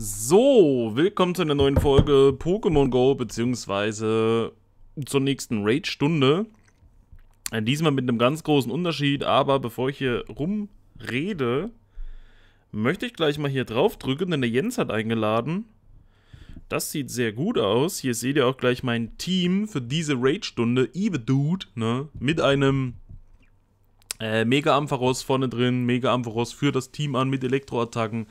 So, willkommen zu einer neuen Folge Pokémon Go, beziehungsweise zur nächsten Raid-Stunde. Äh, diesmal mit einem ganz großen Unterschied, aber bevor ich hier rumrede, möchte ich gleich mal hier drauf drücken, denn der Jens hat eingeladen. Das sieht sehr gut aus. Hier seht ihr auch gleich mein Team für diese Raid-Stunde. Ibe Dude, ne? Mit einem äh, Mega Ampharos vorne drin. Mega Ampharos führt das Team an mit Elektroattacken.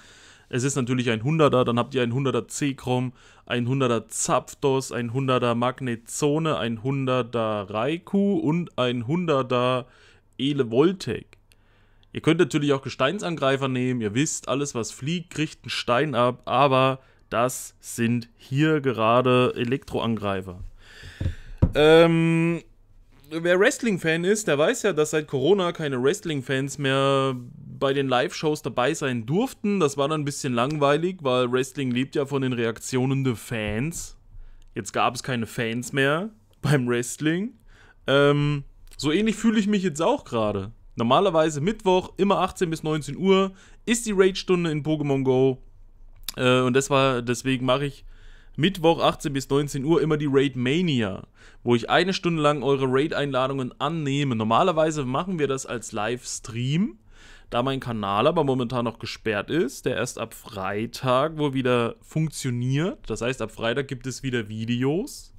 Es ist natürlich ein 100er, dann habt ihr ein 100er C-Chrom, ein 100er Zapfdos, ein 100er Magnetzone, ein 100er Raikou und ein 100er Elevoltec. Ihr könnt natürlich auch Gesteinsangreifer nehmen, ihr wisst, alles was fliegt, kriegt einen Stein ab, aber das sind hier gerade Elektroangreifer. Ähm, wer Wrestling-Fan ist, der weiß ja, dass seit Corona keine Wrestling-Fans mehr bei den Live-Shows dabei sein durften. Das war dann ein bisschen langweilig, weil Wrestling lebt ja von den Reaktionen der Fans. Jetzt gab es keine Fans mehr beim Wrestling. Ähm, so ähnlich fühle ich mich jetzt auch gerade. Normalerweise Mittwoch, immer 18 bis 19 Uhr, ist die rage stunde in Pokémon Go. Äh, und das war, deswegen mache ich Mittwoch 18 bis 19 Uhr immer die Raid Mania, wo ich eine Stunde lang eure Raid-Einladungen annehme. Normalerweise machen wir das als Livestream, da mein Kanal aber momentan noch gesperrt ist, der erst ab Freitag wohl wieder funktioniert. Das heißt, ab Freitag gibt es wieder Videos,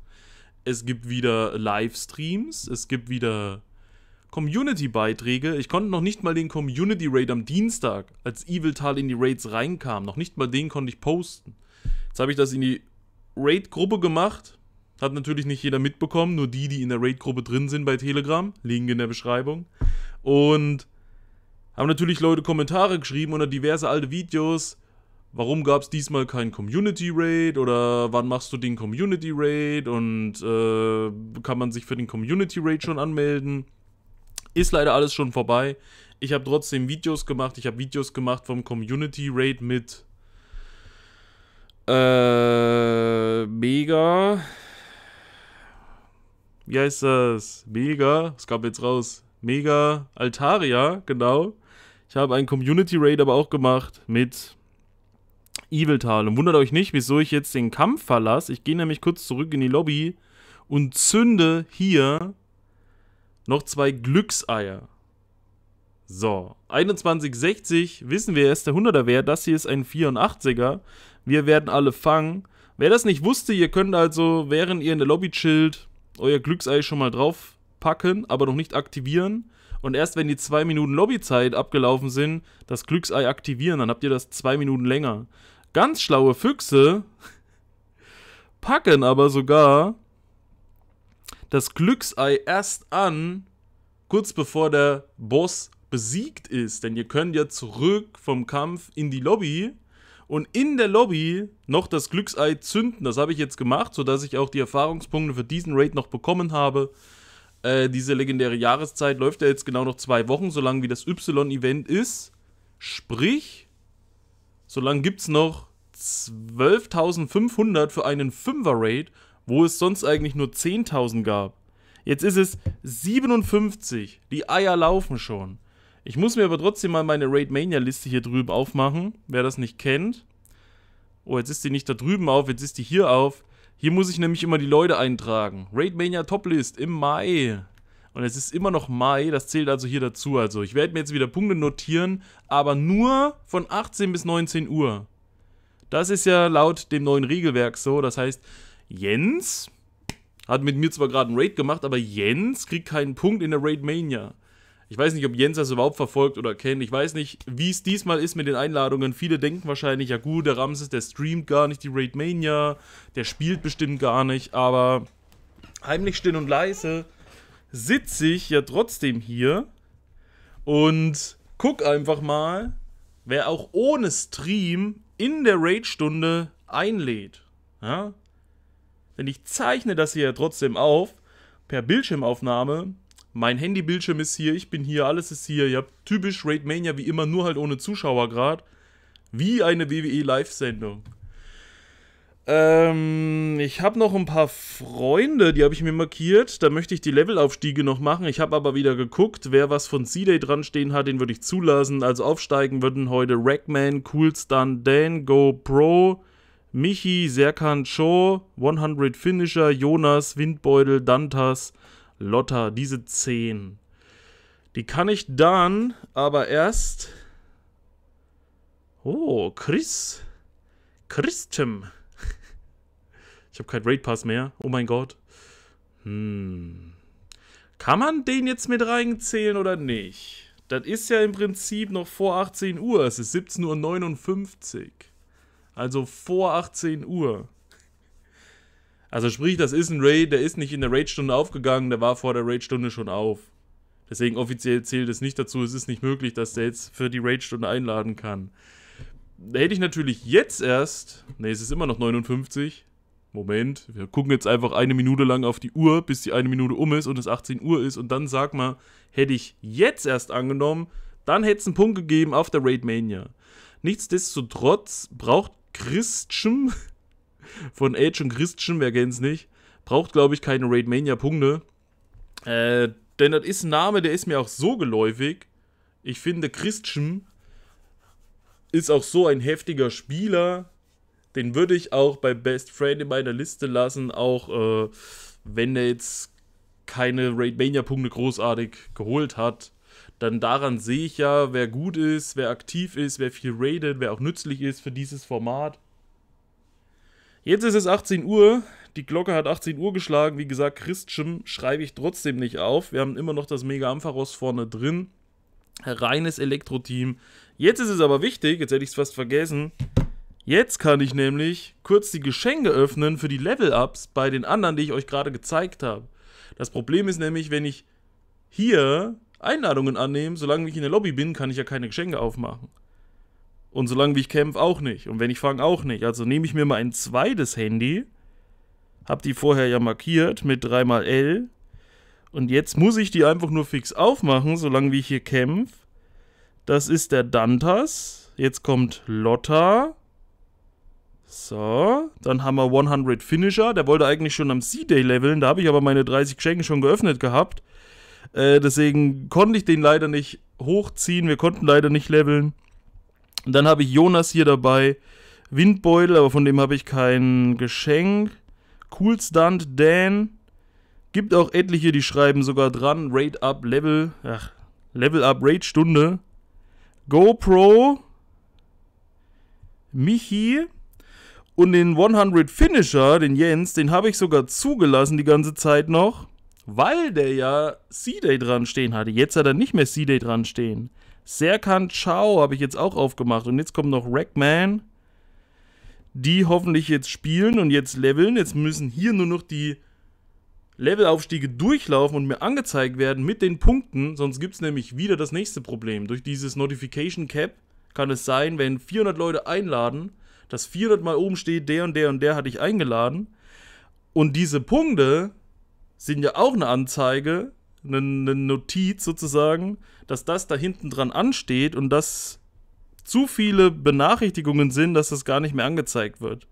es gibt wieder Livestreams, es gibt wieder Community-Beiträge. Ich konnte noch nicht mal den Community-Raid am Dienstag, als Evil Tal in die Raids reinkam, noch nicht mal den konnte ich posten. Jetzt habe ich das in die Raid-Gruppe gemacht. Hat natürlich nicht jeder mitbekommen, nur die, die in der Raid-Gruppe drin sind bei Telegram, Link in der Beschreibung. Und haben natürlich Leute Kommentare geschrieben oder diverse alte Videos. Warum gab es diesmal keinen Community Raid oder wann machst du den Community Raid und äh, kann man sich für den Community Raid schon anmelden? Ist leider alles schon vorbei. Ich habe trotzdem Videos gemacht. Ich habe Videos gemacht vom Community Raid mit äh, mega. Wie heißt das? Mega. Es kam jetzt raus. Mega Altaria, genau. Ich habe einen Community Raid aber auch gemacht mit Eviltal. Und wundert euch nicht, wieso ich jetzt den Kampf verlasse. Ich gehe nämlich kurz zurück in die Lobby und zünde hier noch zwei Glückseier. So, 2160 wissen wir, ist der 100er Wert. Das hier ist ein 84er. Wir werden alle fangen. Wer das nicht wusste, ihr könnt also, während ihr in der Lobby chillt, euer Glücksei schon mal draufpacken, aber noch nicht aktivieren. Und erst wenn die zwei Minuten Lobbyzeit abgelaufen sind, das Glücksei aktivieren, dann habt ihr das zwei Minuten länger. Ganz schlaue Füchse packen aber sogar das Glücksei erst an, kurz bevor der Boss besiegt ist. Denn ihr könnt ja zurück vom Kampf in die Lobby und in der Lobby noch das Glücksei zünden. Das habe ich jetzt gemacht, sodass ich auch die Erfahrungspunkte für diesen Raid noch bekommen habe. Äh, diese legendäre Jahreszeit läuft ja jetzt genau noch zwei Wochen, solange wie das Y-Event ist. Sprich, solange gibt es noch 12.500 für einen 5er-Raid, wo es sonst eigentlich nur 10.000 gab. Jetzt ist es 57. Die Eier laufen schon. Ich muss mir aber trotzdem mal meine Raid Mania Liste hier drüben aufmachen, wer das nicht kennt. Oh, jetzt ist die nicht da drüben auf, jetzt ist die hier auf. Hier muss ich nämlich immer die Leute eintragen. Raid Mania Toplist im Mai. Und es ist immer noch Mai, das zählt also hier dazu. Also ich werde mir jetzt wieder Punkte notieren, aber nur von 18 bis 19 Uhr. Das ist ja laut dem neuen Regelwerk so. Das heißt, Jens hat mit mir zwar gerade einen Raid gemacht, aber Jens kriegt keinen Punkt in der Raid Mania. Ich weiß nicht, ob Jens das überhaupt verfolgt oder kennt. Ich weiß nicht, wie es diesmal ist mit den Einladungen. Viele denken wahrscheinlich, ja gut, der Ramses, der streamt gar nicht die Raid Mania, der spielt bestimmt gar nicht, aber heimlich still und leise sitze ich ja trotzdem hier und guck einfach mal, wer auch ohne Stream in der Raid-Stunde einlädt. Ja? Denn ich zeichne das hier ja trotzdem auf per Bildschirmaufnahme mein Handybildschirm ist hier, ich bin hier, alles ist hier. Ihr habt typisch Raid Mania wie immer, nur halt ohne Zuschauer grad. Wie eine WWE Live-Sendung. Ähm, ich habe noch ein paar Freunde, die habe ich mir markiert. Da möchte ich die Levelaufstiege noch machen. Ich habe aber wieder geguckt, wer was von C-Day dran stehen hat, den würde ich zulassen. Also aufsteigen würden heute Rackman, Coolstun, Dan, GoPro, Michi, Serkan Cho, 100 Finisher, Jonas, Windbeutel, Dantas, Lotta, diese 10. Die kann ich dann aber erst... Oh, Chris. Christem. Ich habe keinen Raid Pass mehr. Oh mein Gott. Hm. Kann man den jetzt mit reinzählen oder nicht? Das ist ja im Prinzip noch vor 18 Uhr. Es ist 17.59 Uhr. Also vor 18 Uhr. Also sprich, das ist ein Raid, der ist nicht in der Raid-Stunde aufgegangen, der war vor der Raid-Stunde schon auf. Deswegen offiziell zählt es nicht dazu, es ist nicht möglich, dass der jetzt für die Raid-Stunde einladen kann. Da hätte ich natürlich jetzt erst, ne, es ist immer noch 59. Moment, wir gucken jetzt einfach eine Minute lang auf die Uhr, bis die eine Minute um ist und es 18 Uhr ist und dann sag mal, hätte ich jetzt erst angenommen, dann hätte es einen Punkt gegeben auf der Raid Mania. Nichtsdestotrotz braucht Christian von Edge und Christian, wer kennt's nicht, braucht, glaube ich, keine Raidmania-Punkte. Äh, denn das ist ein Name, der ist mir auch so geläufig. Ich finde, Christian ist auch so ein heftiger Spieler. Den würde ich auch bei Best Friend in meiner Liste lassen, auch äh, wenn er jetzt keine Raidmania-Punkte großartig geholt hat. Dann daran sehe ich ja, wer gut ist, wer aktiv ist, wer viel raidet, wer auch nützlich ist für dieses Format. Jetzt ist es 18 Uhr. Die Glocke hat 18 Uhr geschlagen. Wie gesagt, Christschim schreibe ich trotzdem nicht auf. Wir haben immer noch das Mega Ampharos vorne drin. Reines Elektro-Team. Jetzt ist es aber wichtig, jetzt hätte ich es fast vergessen. Jetzt kann ich nämlich kurz die Geschenke öffnen für die Level-Ups bei den anderen, die ich euch gerade gezeigt habe. Das Problem ist nämlich, wenn ich hier Einladungen annehme, solange ich in der Lobby bin, kann ich ja keine Geschenke aufmachen. Und solange wie ich kämpfe, auch nicht. Und wenn ich fange, auch nicht. Also nehme ich mir mal ein zweites Handy. Hab die vorher ja markiert mit 3xL. Und jetzt muss ich die einfach nur fix aufmachen, solange wie ich hier kämpfe. Das ist der Dantas. Jetzt kommt Lotta. So, dann haben wir 100 Finisher. Der wollte eigentlich schon am C-Day leveln. Da habe ich aber meine 30 Geschenke schon geöffnet gehabt. Äh, deswegen konnte ich den leider nicht hochziehen. Wir konnten leider nicht leveln. Und dann habe ich Jonas hier dabei. Windbeutel, aber von dem habe ich kein Geschenk. Cool Stunt, Dan. Gibt auch etliche, die schreiben sogar dran. Raid Up Level. Ach, Level Up Raid Stunde. GoPro. Michi. Und den 100 Finisher, den Jens, den habe ich sogar zugelassen die ganze Zeit noch, weil der ja C-Day dran stehen hatte. Jetzt hat er nicht mehr C-Day dran stehen. Serkan Chao habe ich jetzt auch aufgemacht. Und jetzt kommt noch Rackman. Die hoffentlich jetzt spielen und jetzt leveln. Jetzt müssen hier nur noch die Levelaufstiege durchlaufen und mir angezeigt werden mit den Punkten. Sonst gibt es nämlich wieder das nächste Problem. Durch dieses Notification Cap kann es sein, wenn 400 Leute einladen, dass 400 mal oben steht, der und der und der hatte ich eingeladen. Und diese Punkte sind ja auch eine Anzeige, eine, eine Notiz sozusagen, dass das da hinten dran ansteht und dass zu viele Benachrichtigungen sind, dass das gar nicht mehr angezeigt wird.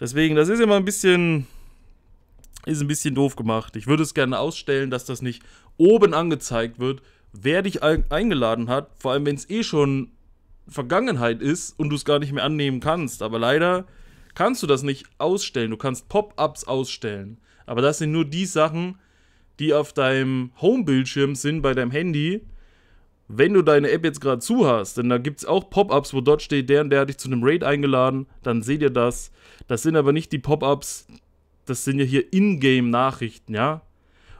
Deswegen, das ist immer ein bisschen, ist ein bisschen doof gemacht. Ich würde es gerne ausstellen, dass das nicht oben angezeigt wird, wer dich eingeladen hat, vor allem wenn es eh schon Vergangenheit ist und du es gar nicht mehr annehmen kannst. Aber leider kannst du das nicht ausstellen. Du kannst Pop-ups ausstellen. Aber das sind nur die Sachen, die auf deinem Home-Bildschirm sind bei deinem Handy, wenn du deine App jetzt gerade zu hast, denn da gibt es auch Pop-ups, wo dort steht, der und der hat dich zu einem Raid eingeladen, dann seht ihr das. Das sind aber nicht die Pop-ups, das sind ja hier Ingame-Nachrichten, ja.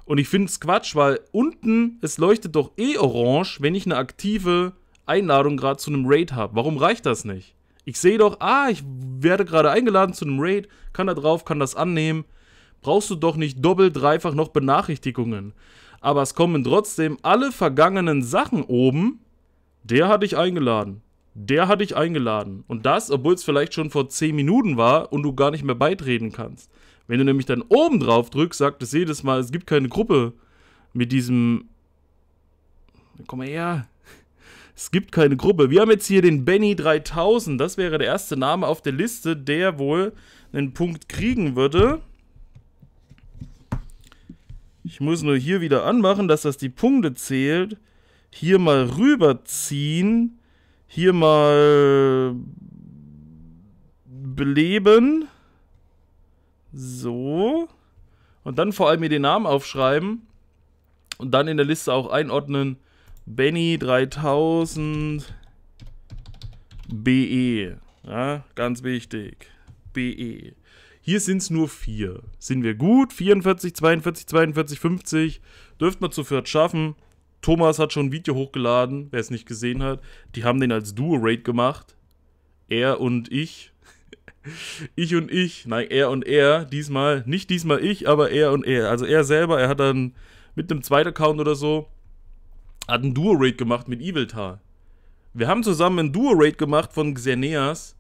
Und ich finde es Quatsch, weil unten, es leuchtet doch eh orange, wenn ich eine aktive Einladung gerade zu einem Raid habe. Warum reicht das nicht? Ich sehe doch, ah, ich werde gerade eingeladen zu einem Raid, kann da drauf, kann das annehmen. Brauchst du doch nicht doppelt, dreifach noch Benachrichtigungen aber es kommen trotzdem alle vergangenen Sachen oben. Der hatte ich eingeladen. Der hatte ich eingeladen. Und das, obwohl es vielleicht schon vor 10 Minuten war und du gar nicht mehr beitreten kannst. Wenn du nämlich dann oben drauf drückst, sagt es jedes Mal, es gibt keine Gruppe mit diesem. Komm mal her. Es gibt keine Gruppe. Wir haben jetzt hier den Benny 3000. Das wäre der erste Name auf der Liste, der wohl einen Punkt kriegen würde. Ich muss nur hier wieder anmachen, dass das die Punkte zählt. Hier mal rüberziehen. Hier mal beleben. So. Und dann vor allem mir den Namen aufschreiben. Und dann in der Liste auch einordnen. Benny 3000 BE. Ja, ganz wichtig. BE. Hier sind es nur vier. Sind wir gut? 44, 42, 42, 50. Dürft man zu viert schaffen. Thomas hat schon ein Video hochgeladen, wer es nicht gesehen hat. Die haben den als Duo-Raid gemacht. Er und ich. ich und ich. Nein, er und er. Diesmal. Nicht diesmal ich, aber er und er. Also er selber, er hat dann mit einem zweiten Account oder so, hat einen Duo-Raid gemacht mit Eviltar. Wir haben zusammen einen Duo-Raid gemacht von Xerneas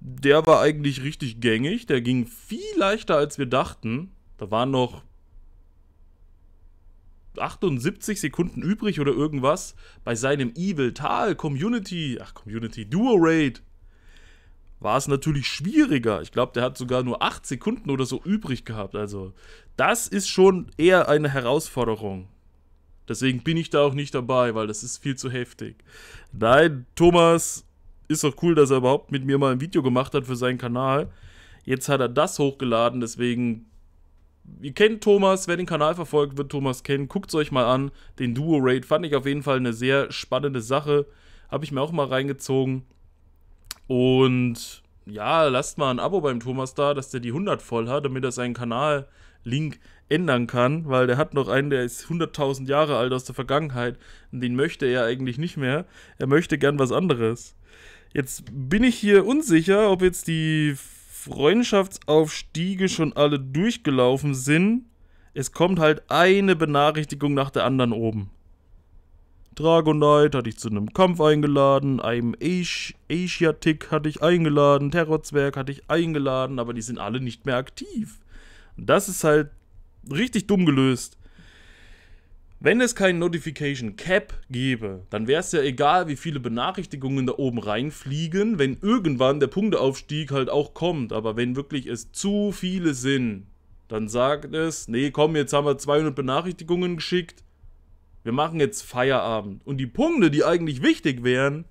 der war eigentlich richtig gängig. Der ging viel leichter, als wir dachten. Da waren noch 78 Sekunden übrig oder irgendwas bei seinem Evil Tal Community, ach Community Duo Raid, war es natürlich schwieriger. Ich glaube, der hat sogar nur 8 Sekunden oder so übrig gehabt. Also, das ist schon eher eine Herausforderung. Deswegen bin ich da auch nicht dabei, weil das ist viel zu heftig. Nein, Thomas, ist doch cool, dass er überhaupt mit mir mal ein Video gemacht hat für seinen Kanal. Jetzt hat er das hochgeladen, deswegen. Ihr kennt Thomas, wer den Kanal verfolgt, wird Thomas kennen. Guckt es euch mal an. Den Duo-Raid fand ich auf jeden Fall eine sehr spannende Sache. Habe ich mir auch mal reingezogen. Und ja, lasst mal ein Abo beim Thomas da, dass der die 100 voll hat, damit er seinen Kanal-Link ändern kann, weil der hat noch einen, der ist 100.000 Jahre alt aus der Vergangenheit und den möchte er eigentlich nicht mehr. Er möchte gern was anderes. Jetzt bin ich hier unsicher, ob jetzt die Freundschaftsaufstiege schon alle durchgelaufen sind. Es kommt halt eine Benachrichtigung nach der anderen oben. Dragonite hatte ich zu einem Kampf eingeladen, einem Asiatic hatte ich eingeladen, Terrorzwerg hatte ich eingeladen, aber die sind alle nicht mehr aktiv. Das ist halt richtig dumm gelöst. Wenn es kein Notification Cap gäbe, dann wäre es ja egal, wie viele Benachrichtigungen da oben reinfliegen, wenn irgendwann der Punkteaufstieg halt auch kommt. Aber wenn wirklich es zu viele sind, dann sagt es, nee, komm, jetzt haben wir 200 Benachrichtigungen geschickt. Wir machen jetzt Feierabend. Und die Punkte, die eigentlich wichtig wären,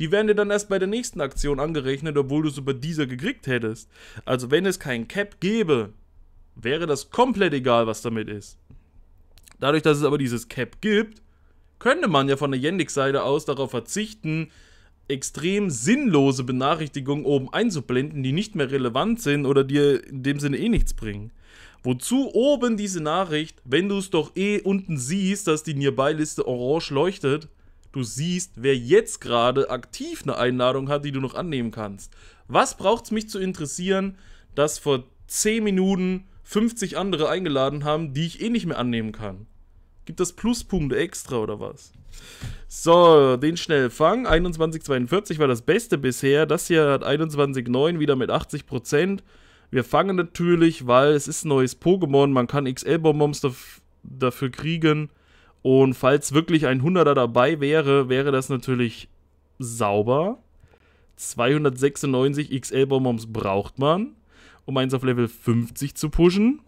die werden dir dann erst bei der nächsten Aktion angerechnet, obwohl du es über dieser gekriegt hättest. Also wenn es kein Cap gäbe, wäre das komplett egal, was damit ist. Dadurch, dass es aber dieses Cap gibt, könnte man ja von der Yandex-Seite aus darauf verzichten, extrem sinnlose Benachrichtigungen oben einzublenden, die nicht mehr relevant sind oder dir in dem Sinne eh nichts bringen. Wozu oben diese Nachricht, wenn du es doch eh unten siehst, dass die Nearby-Liste orange leuchtet? Du siehst, wer jetzt gerade aktiv eine Einladung hat, die du noch annehmen kannst. Was braucht es mich zu interessieren, dass vor 10 Minuten 50 andere eingeladen haben, die ich eh nicht mehr annehmen kann. Gibt das Pluspunkte extra oder was? So, den schnell fangen. 21,42 war das Beste bisher. Das hier hat 21,9 wieder mit 80%. Wir fangen natürlich, weil es ist ein neues Pokémon. Man kann XL-Bonbons dafür kriegen. Und falls wirklich ein 100er dabei wäre, wäre das natürlich sauber. 296 XL-Bonbons braucht man um eins auf Level 50 zu pushen.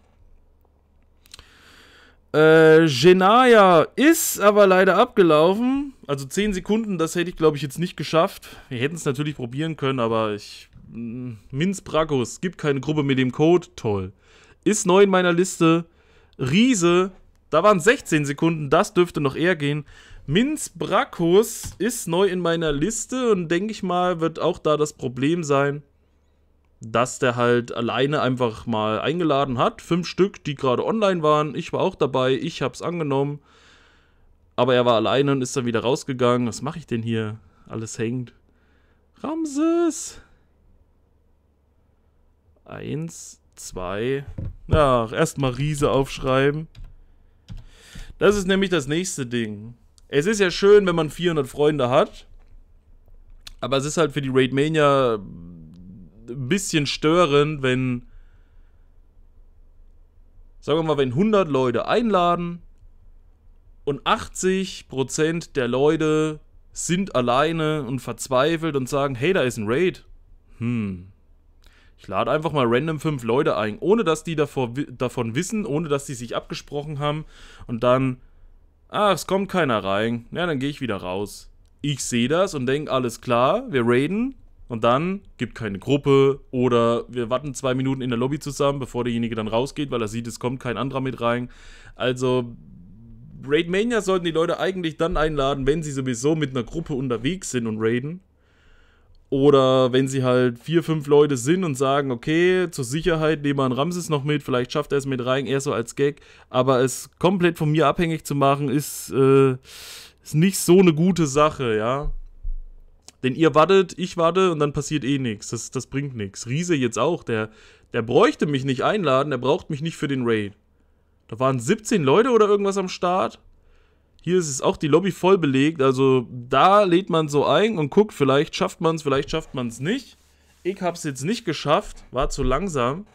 Äh, Genaya ist aber leider abgelaufen. Also 10 Sekunden, das hätte ich, glaube ich, jetzt nicht geschafft. Wir hätten es natürlich probieren können, aber ich. Mm, Minz Brakus, gibt keine Gruppe mit dem Code. Toll. Ist neu in meiner Liste. Riese, da waren 16 Sekunden, das dürfte noch eher gehen. Minz Brakus ist neu in meiner Liste und denke ich mal, wird auch da das Problem sein dass der halt alleine einfach mal eingeladen hat. Fünf Stück, die gerade online waren. Ich war auch dabei, ich hab's angenommen. Aber er war alleine und ist dann wieder rausgegangen. Was mache ich denn hier? Alles hängt. Ramses! Eins, zwei. Ach, erstmal Riese aufschreiben. Das ist nämlich das nächste Ding. Es ist ja schön, wenn man 400 Freunde hat. Aber es ist halt für die Raid Mania ein bisschen störend, wenn, sagen wir mal, wenn 100 Leute einladen und 80% der Leute sind alleine und verzweifelt und sagen, hey, da ist ein Raid. Hm. Ich lade einfach mal random fünf Leute ein, ohne dass die davor, davon wissen, ohne dass die sich abgesprochen haben. Und dann, ach, es kommt keiner rein. Ja, dann gehe ich wieder raus. Ich sehe das und denke, alles klar, wir raiden. Und dann gibt keine Gruppe oder wir warten zwei Minuten in der Lobby zusammen, bevor derjenige dann rausgeht, weil er sieht, es kommt kein anderer mit rein. Also Raidmania sollten die Leute eigentlich dann einladen, wenn sie sowieso mit einer Gruppe unterwegs sind und raiden. Oder wenn sie halt vier, fünf Leute sind und sagen, okay, zur Sicherheit nehmen wir einen Ramses noch mit, vielleicht schafft er es mit rein, eher so als Gag. Aber es komplett von mir abhängig zu machen, ist, äh, ist nicht so eine gute Sache, ja. Denn ihr wartet, ich warte und dann passiert eh nichts. Das, das bringt nichts. Riese jetzt auch, der, der bräuchte mich nicht einladen, der braucht mich nicht für den Raid. Da waren 17 Leute oder irgendwas am Start. Hier ist es auch die Lobby voll belegt, also da lädt man so ein und guckt, vielleicht schafft man es, vielleicht schafft man es nicht. Ich hab's jetzt nicht geschafft, war zu langsam.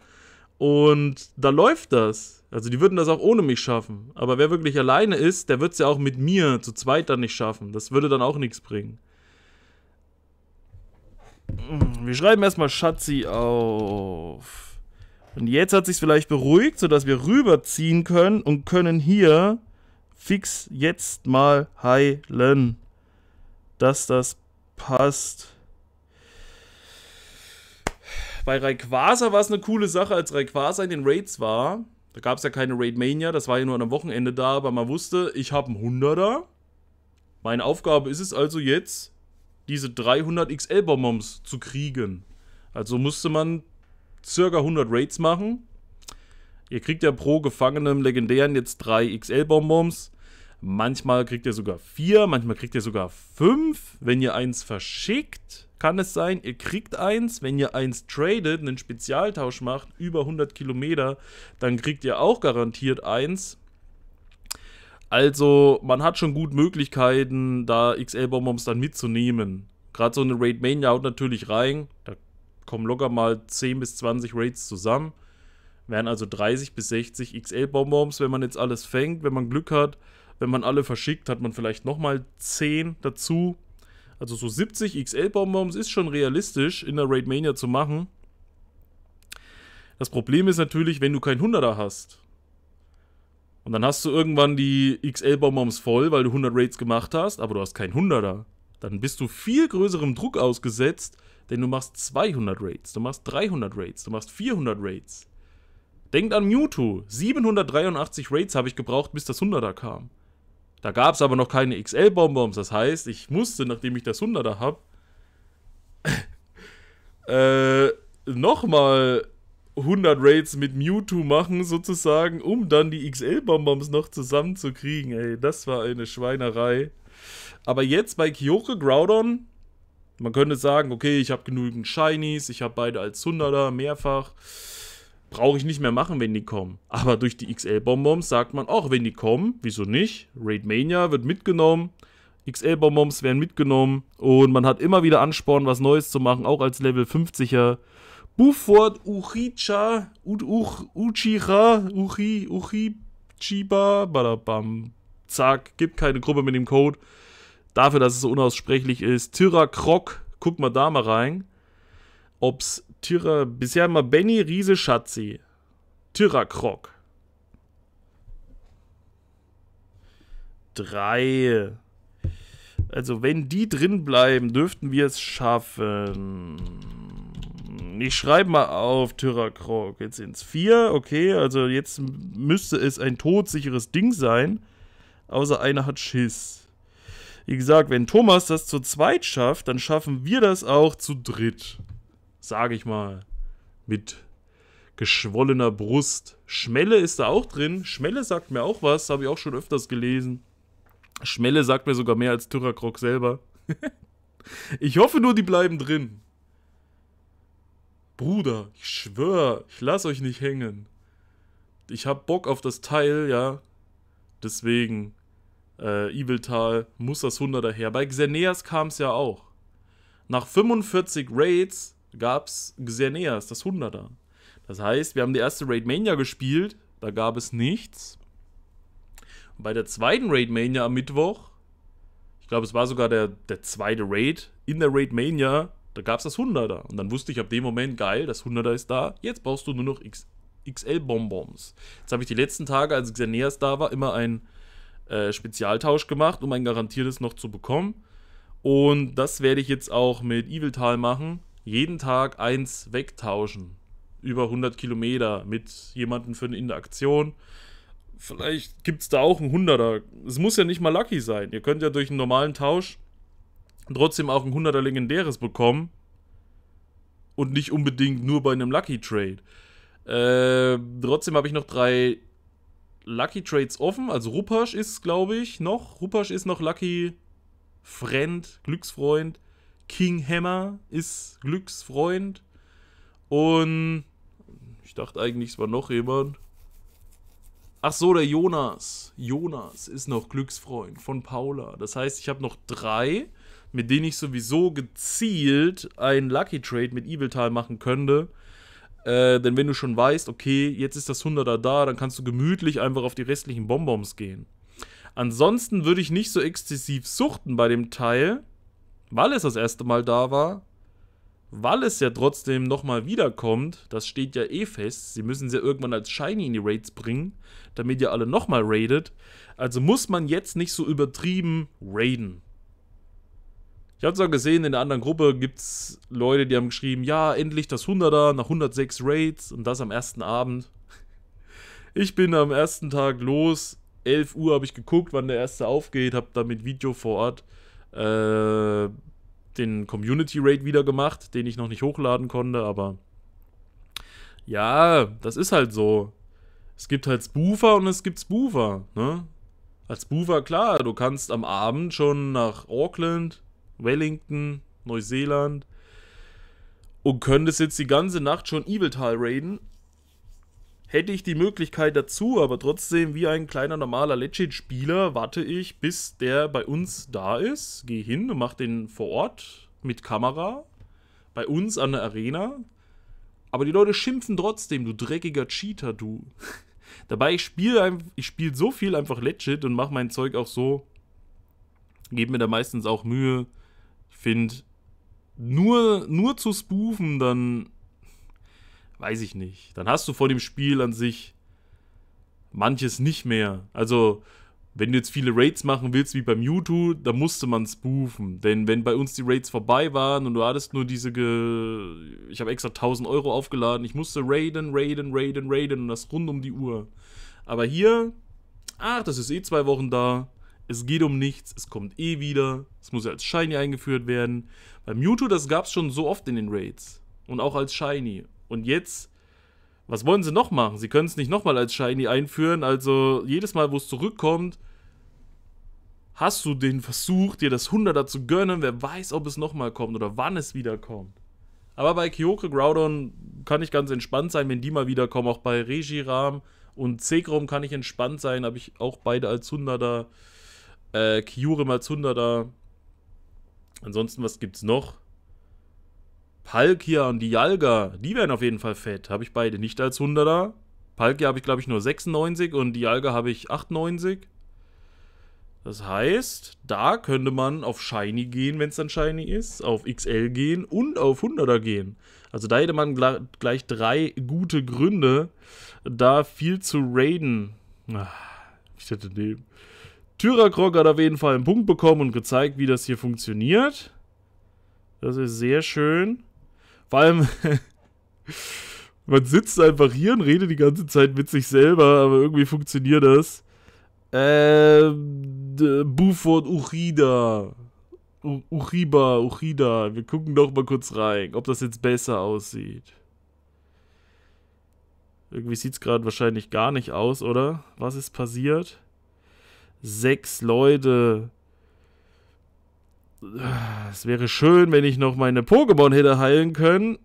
Und da läuft das. Also die würden das auch ohne mich schaffen. Aber wer wirklich alleine ist, der wird es ja auch mit mir zu zweit dann nicht schaffen. Das würde dann auch nichts bringen. Wir schreiben erstmal Schatzi auf. Und jetzt hat sich's vielleicht beruhigt, sodass wir rüberziehen können und können hier fix jetzt mal heilen. Dass das passt. Bei Rayquaza war es eine coole Sache, als Rayquaza in den Raids war. Da gab es ja keine Raid Mania, das war ja nur am Wochenende da, aber man wusste, ich habe einen Hunderter. Meine Aufgabe ist es also jetzt, diese 300 XL-Bonbons zu kriegen. Also musste man circa 100 Raids machen. Ihr kriegt ja pro Gefangene Legendären jetzt 3 XL-Bonbons. Manchmal kriegt ihr sogar 4, manchmal kriegt ihr sogar 5. Wenn ihr eins verschickt, kann es sein, ihr kriegt eins. Wenn ihr eins tradet, einen Spezialtausch macht, über 100 Kilometer, dann kriegt ihr auch garantiert eins. Also, man hat schon gut Möglichkeiten, da XL-Bonbons dann mitzunehmen. Gerade so eine Raid Mania haut natürlich rein. Da kommen locker mal 10 bis 20 Raids zusammen. Wären also 30 bis 60 XL-Bonbons, wenn man jetzt alles fängt. Wenn man Glück hat, wenn man alle verschickt, hat man vielleicht nochmal 10 dazu. Also so 70 XL-Bonbons ist schon realistisch in der Raid Mania zu machen. Das Problem ist natürlich, wenn du kein 100er hast und dann hast du irgendwann die XL-Bonbons voll, weil du 100 Raids gemacht hast, aber du hast keinen 100er. Dann bist du viel größerem Druck ausgesetzt, denn du machst 200 Raids, du machst 300 Raids, du machst 400 Raids. Denkt an Mewtwo. 783 Raids habe ich gebraucht, bis das 100er kam. Da gab es aber noch keine XL-Bonbons. Das heißt, ich musste, nachdem ich das 100er habe, äh, nochmal 100 Raids mit Mewtwo machen, sozusagen, um dann die XL-Bonbons noch zusammenzukriegen. Ey, das war eine Schweinerei. Aber jetzt bei Kyoko Groudon, man könnte sagen, okay, ich habe genügend Shinies, ich habe beide als 100er mehrfach. Brauche ich nicht mehr machen, wenn die kommen. Aber durch die XL-Bonbons sagt man auch, wenn die kommen, wieso nicht? Raid Mania wird mitgenommen. XL-Bonbons werden mitgenommen und man hat immer wieder Ansporn, was Neues zu machen, auch als Level 50er. Buford Uchicha, Uch, Uchicha, Uchi, Uchichiba, badabam, zack, gibt keine Gruppe mit dem Code. Dafür, dass es so unaussprechlich ist. Tira Krok, guck mal da mal rein. Ob's Tira, bisher mal Benny Riese Schatzi. Tira Krok. Drei. Also, wenn die drin bleiben, dürften wir es schaffen. Ich schreibe mal auf Tyrakrog. Jetzt sind es vier, okay, also jetzt müsste es ein todsicheres Ding sein. Außer einer hat Schiss. Wie gesagt, wenn Thomas das zu zweit schafft, dann schaffen wir das auch zu dritt. Sag ich mal. Mit geschwollener Brust. Schmelle ist da auch drin. Schmelle sagt mir auch was, habe ich auch schon öfters gelesen. Schmelle sagt mir sogar mehr als Tyrakrog selber. ich hoffe nur, die bleiben drin. Bruder, ich schwör, ich lass euch nicht hängen. Ich hab Bock auf das Teil, ja. Deswegen, äh, Iveltal muss das 100er her. Bei Xerneas kam es ja auch. Nach 45 Raids gab's Xerneas, das 100er. Das heißt, wir haben die erste Raid Mania gespielt, da gab es nichts. Und bei der zweiten Raid Mania am Mittwoch, ich glaube, es war sogar der, der zweite Raid, in der Raid Mania da gab es das 100er. Und dann wusste ich ab dem Moment, geil, das 100er ist da. Jetzt brauchst du nur noch X XL-Bonbons. Jetzt habe ich die letzten Tage, als Xerneas da war, immer einen äh, Spezialtausch gemacht, um ein garantiertes noch zu bekommen. Und das werde ich jetzt auch mit Eviltal machen. Jeden Tag eins wegtauschen. Über 100 Kilometer mit jemandem für eine Interaktion. Vielleicht gibt es da auch einen Hunderter. Es muss ja nicht mal Lucky sein. Ihr könnt ja durch einen normalen Tausch trotzdem auch ein 100er legendäres bekommen und nicht unbedingt nur bei einem Lucky Trade. Äh, trotzdem habe ich noch drei Lucky Trades offen. Also Rupasch ist, glaube ich, noch. Rupasch ist noch Lucky Friend, Glücksfreund. King Hammer ist Glücksfreund. Und ich dachte eigentlich, es war noch jemand. Ach so, der Jonas. Jonas ist noch Glücksfreund von Paula. Das heißt, ich habe noch drei mit denen ich sowieso gezielt einen Lucky Trade mit Eviltal machen könnte. Äh, denn wenn du schon weißt, okay, jetzt ist das 100er da, dann kannst du gemütlich einfach auf die restlichen Bonbons gehen. Ansonsten würde ich nicht so exzessiv suchten bei dem Teil, weil es das erste Mal da war, weil es ja trotzdem nochmal wiederkommt, das steht ja eh fest, sie müssen es ja irgendwann als Shiny in die Raids bringen, damit ihr alle nochmal raidet. Also muss man jetzt nicht so übertrieben raiden. Ich habe es auch gesehen, in der anderen Gruppe gibt es Leute, die haben geschrieben, ja, endlich das 100er nach 106 Raids und das am ersten Abend. Ich bin am ersten Tag los, 11 Uhr habe ich geguckt, wann der erste aufgeht, habe dann mit Video vor Ort äh, den Community Raid wieder gemacht, den ich noch nicht hochladen konnte, aber ja, das ist halt so. Es gibt halt Spoofer und es gibt Spoofer, ne? Als Spoofer, klar, du kannst am Abend schon nach Auckland Wellington, Neuseeland und könntest jetzt die ganze Nacht schon Eviltal raiden. Hätte ich die Möglichkeit dazu, aber trotzdem wie ein kleiner normaler Legit-Spieler warte ich, bis der bei uns da ist, gehe hin und mache den vor Ort mit Kamera bei uns an der Arena. Aber die Leute schimpfen trotzdem, du dreckiger Cheater, du. Dabei, ich spiele ich spiel so viel einfach legit und mache mein Zeug auch so. Gebe mir da meistens auch Mühe finde, nur, nur zu spoofen, dann weiß ich nicht. Dann hast du vor dem Spiel an sich manches nicht mehr. Also, wenn du jetzt viele Raids machen willst, wie beim Mewtwo, da musste man spoofen. Denn wenn bei uns die Raids vorbei waren und du hattest nur diese, Ge ich habe extra 1000 Euro aufgeladen, ich musste raiden, raiden, raiden, raiden und das rund um die Uhr. Aber hier, ach, das ist eh zwei Wochen da, es geht um nichts, es kommt eh wieder. Es muss ja als Shiny eingeführt werden. Bei Mewtwo, das gab es schon so oft in den Raids. Und auch als Shiny. Und jetzt, was wollen sie noch machen? Sie können es nicht nochmal als Shiny einführen. Also jedes Mal, wo es zurückkommt, hast du den Versuch, dir das 100er zu gönnen. Wer weiß, ob es nochmal kommt oder wann es wieder kommt. Aber bei Kyoko Groudon kann ich ganz entspannt sein, wenn die mal wiederkommen. Auch bei Regiram und Zekrom kann ich entspannt sein. Habe ich auch beide als 100er äh, Kyure Matsunder da. Ansonsten, was gibt's noch? Palkia und Dialga, die wären auf jeden Fall fett. Habe ich beide nicht als 100er. Palkia habe ich, glaube ich, nur 96 und Dialga habe ich 98. Das heißt, da könnte man auf Shiny gehen, wenn es dann Shiny ist, auf XL gehen und auf 100er gehen. Also da hätte man gleich drei gute Gründe, da viel zu raiden. Ah, ich hätte nehmen. Tyrakrog hat auf jeden Fall einen Punkt bekommen und gezeigt, wie das hier funktioniert. Das ist sehr schön. Vor allem, man sitzt einfach hier und redet die ganze Zeit mit sich selber, aber irgendwie funktioniert das. Ähm, Buford Uchida. Uchiba, Uchida. Wir gucken doch mal kurz rein, ob das jetzt besser aussieht. Irgendwie sieht es gerade wahrscheinlich gar nicht aus, oder? Was ist passiert? sechs Leute. Es wäre schön, wenn ich noch meine Pokémon hätte heilen können.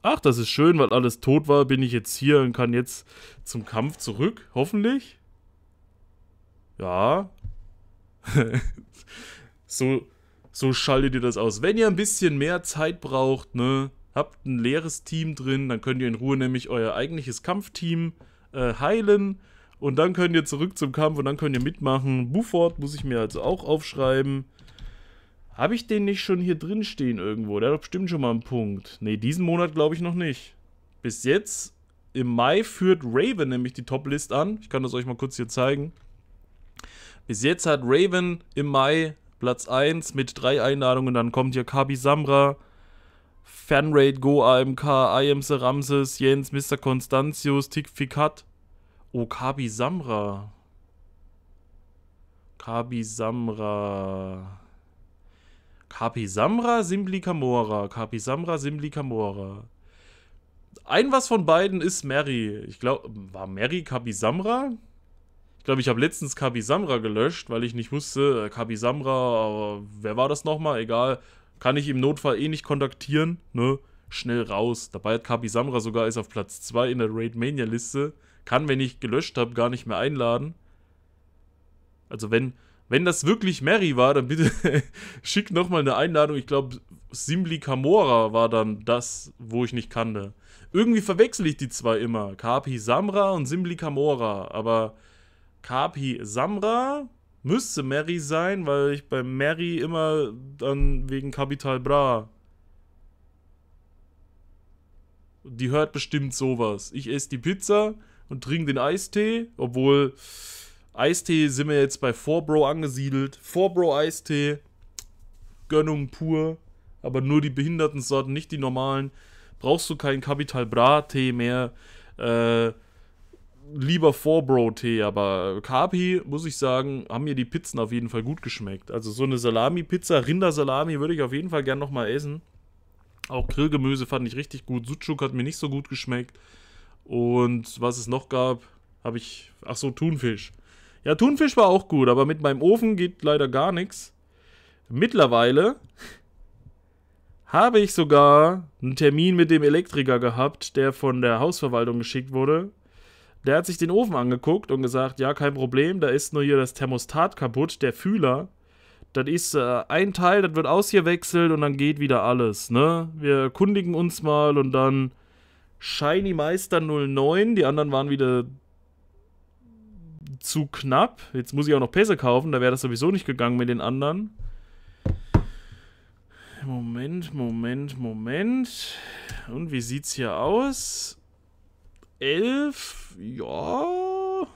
Ach, das ist schön, weil alles tot war, bin ich jetzt hier und kann jetzt zum Kampf zurück, hoffentlich. Ja. so, so schaltet ihr das aus. Wenn ihr ein bisschen mehr Zeit braucht, ne, habt ein leeres Team drin, dann könnt ihr in Ruhe nämlich euer eigentliches Kampfteam äh, heilen und dann könnt ihr zurück zum Kampf und dann könnt ihr mitmachen. Buford muss ich mir also auch aufschreiben. Habe ich den nicht schon hier drin stehen irgendwo? Der hat doch bestimmt schon mal einen Punkt. Ne, diesen Monat glaube ich noch nicht. Bis jetzt, im Mai führt Raven nämlich die Top-List an. Ich kann das euch mal kurz hier zeigen. Bis jetzt hat Raven im Mai Platz 1 mit drei Einladungen. Dann kommt hier Kabi Samra, Fanrate, Go AMK, I am the Ramses, Jens, Mr. Constantius, Tickfikat, Okabi oh, Samra. Kabi Samra. Kapi Samra, Simli Kamora. Kapi Samra, Simli Kamora. Ein was von beiden ist Mary. Ich glaube, war Mary Kabi Samra? Ich glaube, ich habe letztens Kabi Samra gelöscht, weil ich nicht wusste, äh, Kabi Samra, äh, wer war das nochmal? Egal kann ich im Notfall eh nicht kontaktieren, ne? Schnell raus. Dabei hat Kapi Samra sogar ist auf Platz 2 in der Raid Mania Liste. Kann, wenn ich gelöscht habe, gar nicht mehr einladen. Also wenn, wenn das wirklich Mary war, dann bitte schick nochmal eine Einladung. Ich glaube, Simli Kamora war dann das, wo ich nicht kannte. Irgendwie verwechsel ich die zwei immer. Kapi Samra und Simli Kamora. Aber Kapi Samra Müsste Mary sein, weil ich bei Mary immer dann wegen Capital Bra. Die hört bestimmt sowas. Ich esse die Pizza und trinke den Eistee, obwohl Eistee sind wir jetzt bei Forbro angesiedelt. Forbro Eistee, Gönnung pur, aber nur die behinderten Sorten, nicht die normalen. Brauchst du keinen Capital Bra Tee mehr. Äh, lieber vor bro tee aber Carpi, muss ich sagen, haben mir die Pizzen auf jeden Fall gut geschmeckt. Also so eine Salami-Pizza, Rindersalami würde ich auf jeden Fall gern nochmal essen. Auch Grillgemüse fand ich richtig gut. Sucuk hat mir nicht so gut geschmeckt. Und was es noch gab, habe ich. Ach so, Thunfisch. Ja, Thunfisch war auch gut, aber mit meinem Ofen geht leider gar nichts. Mittlerweile habe ich sogar einen Termin mit dem Elektriker gehabt, der von der Hausverwaltung geschickt wurde. Der hat sich den Ofen angeguckt und gesagt, ja, kein Problem, da ist nur hier das Thermostat kaputt, der Fühler. Das ist äh, ein Teil, das wird ausgewechselt und dann geht wieder alles, ne? Wir erkundigen uns mal und dann Shiny Meister 09, die anderen waren wieder zu knapp. Jetzt muss ich auch noch Pässe kaufen, da wäre das sowieso nicht gegangen mit den anderen. Moment, Moment, Moment. Und wie sieht's hier aus? 11, ja.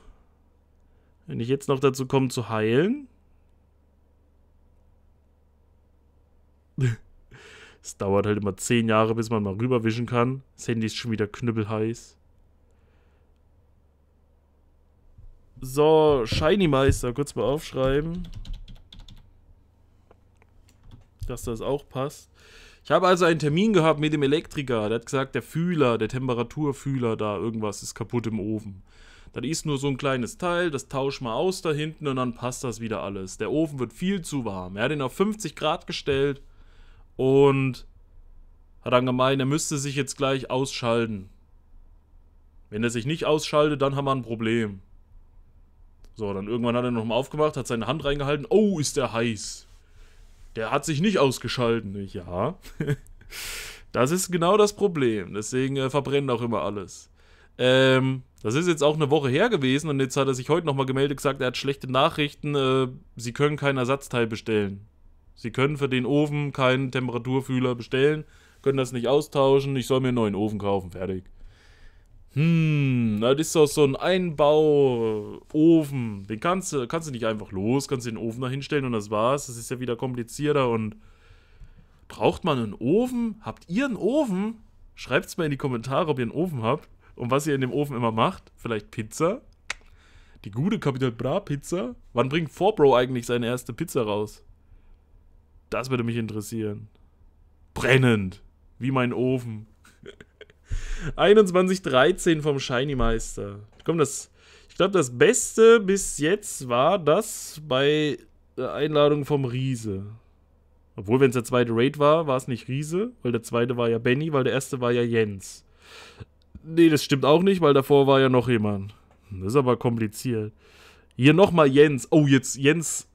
Wenn ich jetzt noch dazu komme zu heilen. Es dauert halt immer 10 Jahre, bis man mal rüberwischen kann. Das Handy ist schon wieder knüppelheiß. So, Shiny Meister, kurz mal aufschreiben. Dass das auch passt. Ich habe also einen Termin gehabt mit dem Elektriker. Der hat gesagt, der Fühler, der Temperaturfühler da, irgendwas ist kaputt im Ofen. Das ist nur so ein kleines Teil, das tausch mal aus da hinten und dann passt das wieder alles. Der Ofen wird viel zu warm. Er hat ihn auf 50 Grad gestellt und hat dann gemeint, er müsste sich jetzt gleich ausschalten. Wenn er sich nicht ausschaltet, dann haben wir ein Problem. So, dann irgendwann hat er nochmal aufgemacht, hat seine Hand reingehalten. Oh, ist der heiß der hat sich nicht ausgeschalten. Ja. das ist genau das Problem. Deswegen äh, verbrennen auch immer alles. Ähm, das ist jetzt auch eine Woche her gewesen und jetzt hat er sich heute nochmal gemeldet gesagt, er hat schlechte Nachrichten, äh, sie können kein Ersatzteil bestellen. Sie können für den Ofen keinen Temperaturfühler bestellen, können das nicht austauschen, ich soll mir einen neuen Ofen kaufen, fertig. Hm, das ist doch so ein Einbauofen. Den kannst du, kannst du nicht einfach los, kannst du den Ofen da hinstellen und das war's. Das ist ja wieder komplizierter und. Braucht man einen Ofen? Habt ihr einen Ofen? Schreibt's mal in die Kommentare, ob ihr einen Ofen habt und was ihr in dem Ofen immer macht. Vielleicht Pizza? Die gute Capital Bra Pizza? Wann bringt Forbro eigentlich seine erste Pizza raus? Das würde mich interessieren. Brennend. Wie mein Ofen. 21.13 vom Shiny Meister. Komm, das. Ich glaube, das Beste bis jetzt war das bei der Einladung vom Riese. Obwohl, wenn es der zweite Raid war, war es nicht Riese, weil der zweite war ja Benny, weil der erste war ja Jens. Nee, das stimmt auch nicht, weil davor war ja noch jemand. Das ist aber kompliziert. Hier nochmal Jens. Oh, jetzt Jens.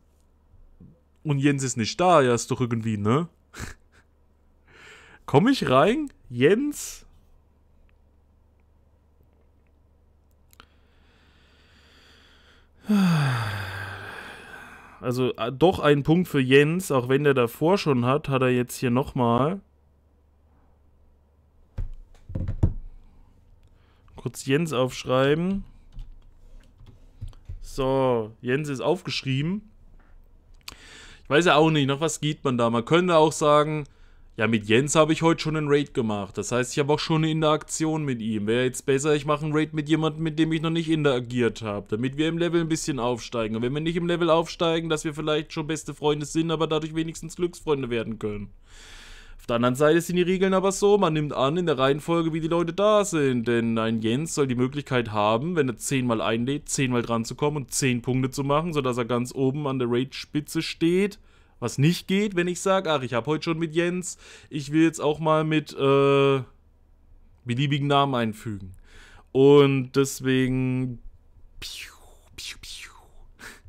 Und Jens ist nicht da. Ja, ist doch irgendwie, ne? Komm ich rein? Jens? Also äh, doch ein Punkt für Jens, auch wenn der davor schon hat, hat er jetzt hier nochmal. Kurz Jens aufschreiben. So, Jens ist aufgeschrieben. Ich weiß ja auch nicht, nach was geht man da. Man könnte auch sagen, ja, mit Jens habe ich heute schon einen Raid gemacht. Das heißt, ich habe auch schon eine Interaktion mit ihm. Wäre jetzt besser, ich mache einen Raid mit jemandem, mit dem ich noch nicht interagiert habe. Damit wir im Level ein bisschen aufsteigen. Und wenn wir nicht im Level aufsteigen, dass wir vielleicht schon beste Freunde sind, aber dadurch wenigstens Glücksfreunde werden können. Auf der anderen Seite sind die Regeln aber so, man nimmt an in der Reihenfolge, wie die Leute da sind. Denn ein Jens soll die Möglichkeit haben, wenn er zehnmal einlädt, zehnmal dran zu kommen und zehn Punkte zu machen, sodass er ganz oben an der Raid-Spitze steht. Was nicht geht, wenn ich sage, ach, ich habe heute schon mit Jens, ich will jetzt auch mal mit äh, beliebigen Namen einfügen. Und deswegen. Piu, piu, piu.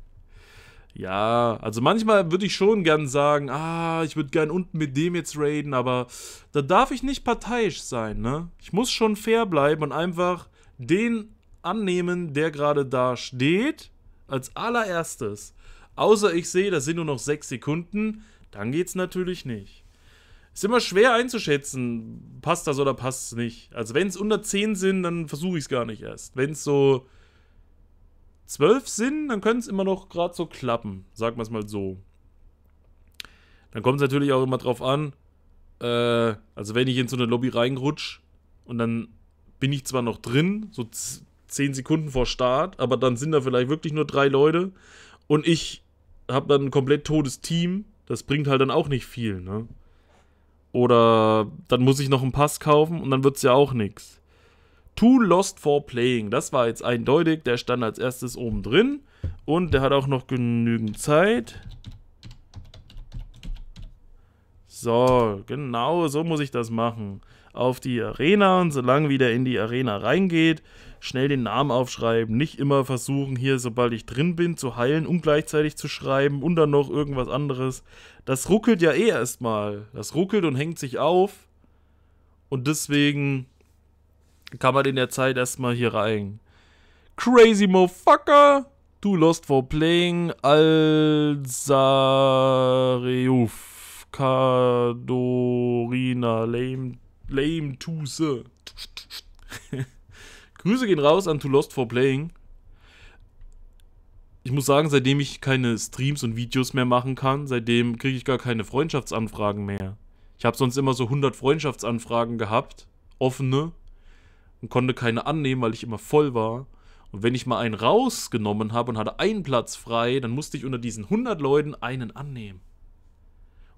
Ja, also manchmal würde ich schon gern sagen, ah, ich würde gern unten mit dem jetzt raiden, aber da darf ich nicht parteiisch sein, ne? Ich muss schon fair bleiben und einfach den annehmen, der gerade da steht, als allererstes. Außer ich sehe, da sind nur noch sechs Sekunden, dann geht's natürlich nicht. Ist immer schwer einzuschätzen, passt das oder passt es nicht. Also wenn es unter 10 sind, dann versuche ich es gar nicht erst. Wenn es so 12 sind, dann können es immer noch gerade so klappen, sagen wir es mal so. Dann kommt es natürlich auch immer drauf an, äh, also wenn ich in so eine Lobby reinrutsche und dann bin ich zwar noch drin, so 10 Sekunden vor Start, aber dann sind da vielleicht wirklich nur drei Leute und ich hab dann ein komplett totes Team. Das bringt halt dann auch nicht viel, ne? Oder dann muss ich noch einen Pass kaufen und dann wird's ja auch nichts. Too Lost for Playing. Das war jetzt eindeutig. Der stand als erstes oben drin. Und der hat auch noch genügend Zeit. So, genau, so muss ich das machen. Auf die Arena und solange wieder in die Arena reingeht, schnell den Namen aufschreiben, nicht immer versuchen, hier, sobald ich drin bin, zu heilen und gleichzeitig zu schreiben und dann noch irgendwas anderes. Das ruckelt ja eh erstmal. Das ruckelt und hängt sich auf. Und deswegen kann man in der Zeit erstmal hier rein. Crazy Motherfucker! Du Lost for Playing Alzariouf Kadorina Lame, lame Tuse. Grüße gehen raus an To Lost for Playing. Ich muss sagen, seitdem ich keine Streams und Videos mehr machen kann, seitdem kriege ich gar keine Freundschaftsanfragen mehr. Ich habe sonst immer so 100 Freundschaftsanfragen gehabt, offene, und konnte keine annehmen, weil ich immer voll war. Und wenn ich mal einen rausgenommen habe und hatte einen Platz frei, dann musste ich unter diesen 100 Leuten einen annehmen.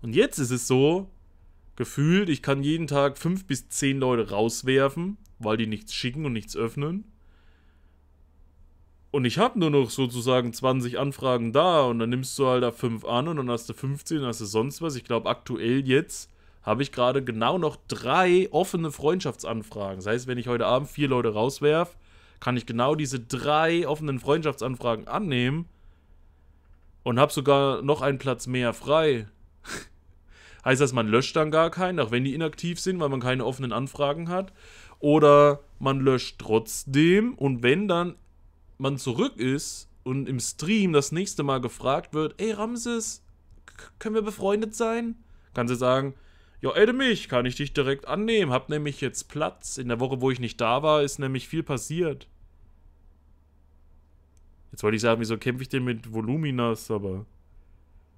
Und jetzt ist es so, gefühlt, ich kann jeden Tag 5 bis 10 Leute rauswerfen weil die nichts schicken und nichts öffnen. Und ich habe nur noch sozusagen 20 Anfragen da und dann nimmst du halt da 5 an und dann hast du 15, dann hast du sonst was. Ich glaube, aktuell jetzt habe ich gerade genau noch drei offene Freundschaftsanfragen. Das heißt, wenn ich heute Abend vier Leute rauswerf, kann ich genau diese drei offenen Freundschaftsanfragen annehmen und habe sogar noch einen Platz mehr frei. heißt das, man löscht dann gar keinen, auch wenn die inaktiv sind, weil man keine offenen Anfragen hat. Oder man löscht trotzdem und wenn dann man zurück ist und im Stream das nächste Mal gefragt wird, ey Ramses, können wir befreundet sein? Kann sie sagen, ja, adde mich, kann ich dich direkt annehmen, hab nämlich jetzt Platz. In der Woche, wo ich nicht da war, ist nämlich viel passiert. Jetzt wollte ich sagen, wieso kämpfe ich denn mit Voluminas, aber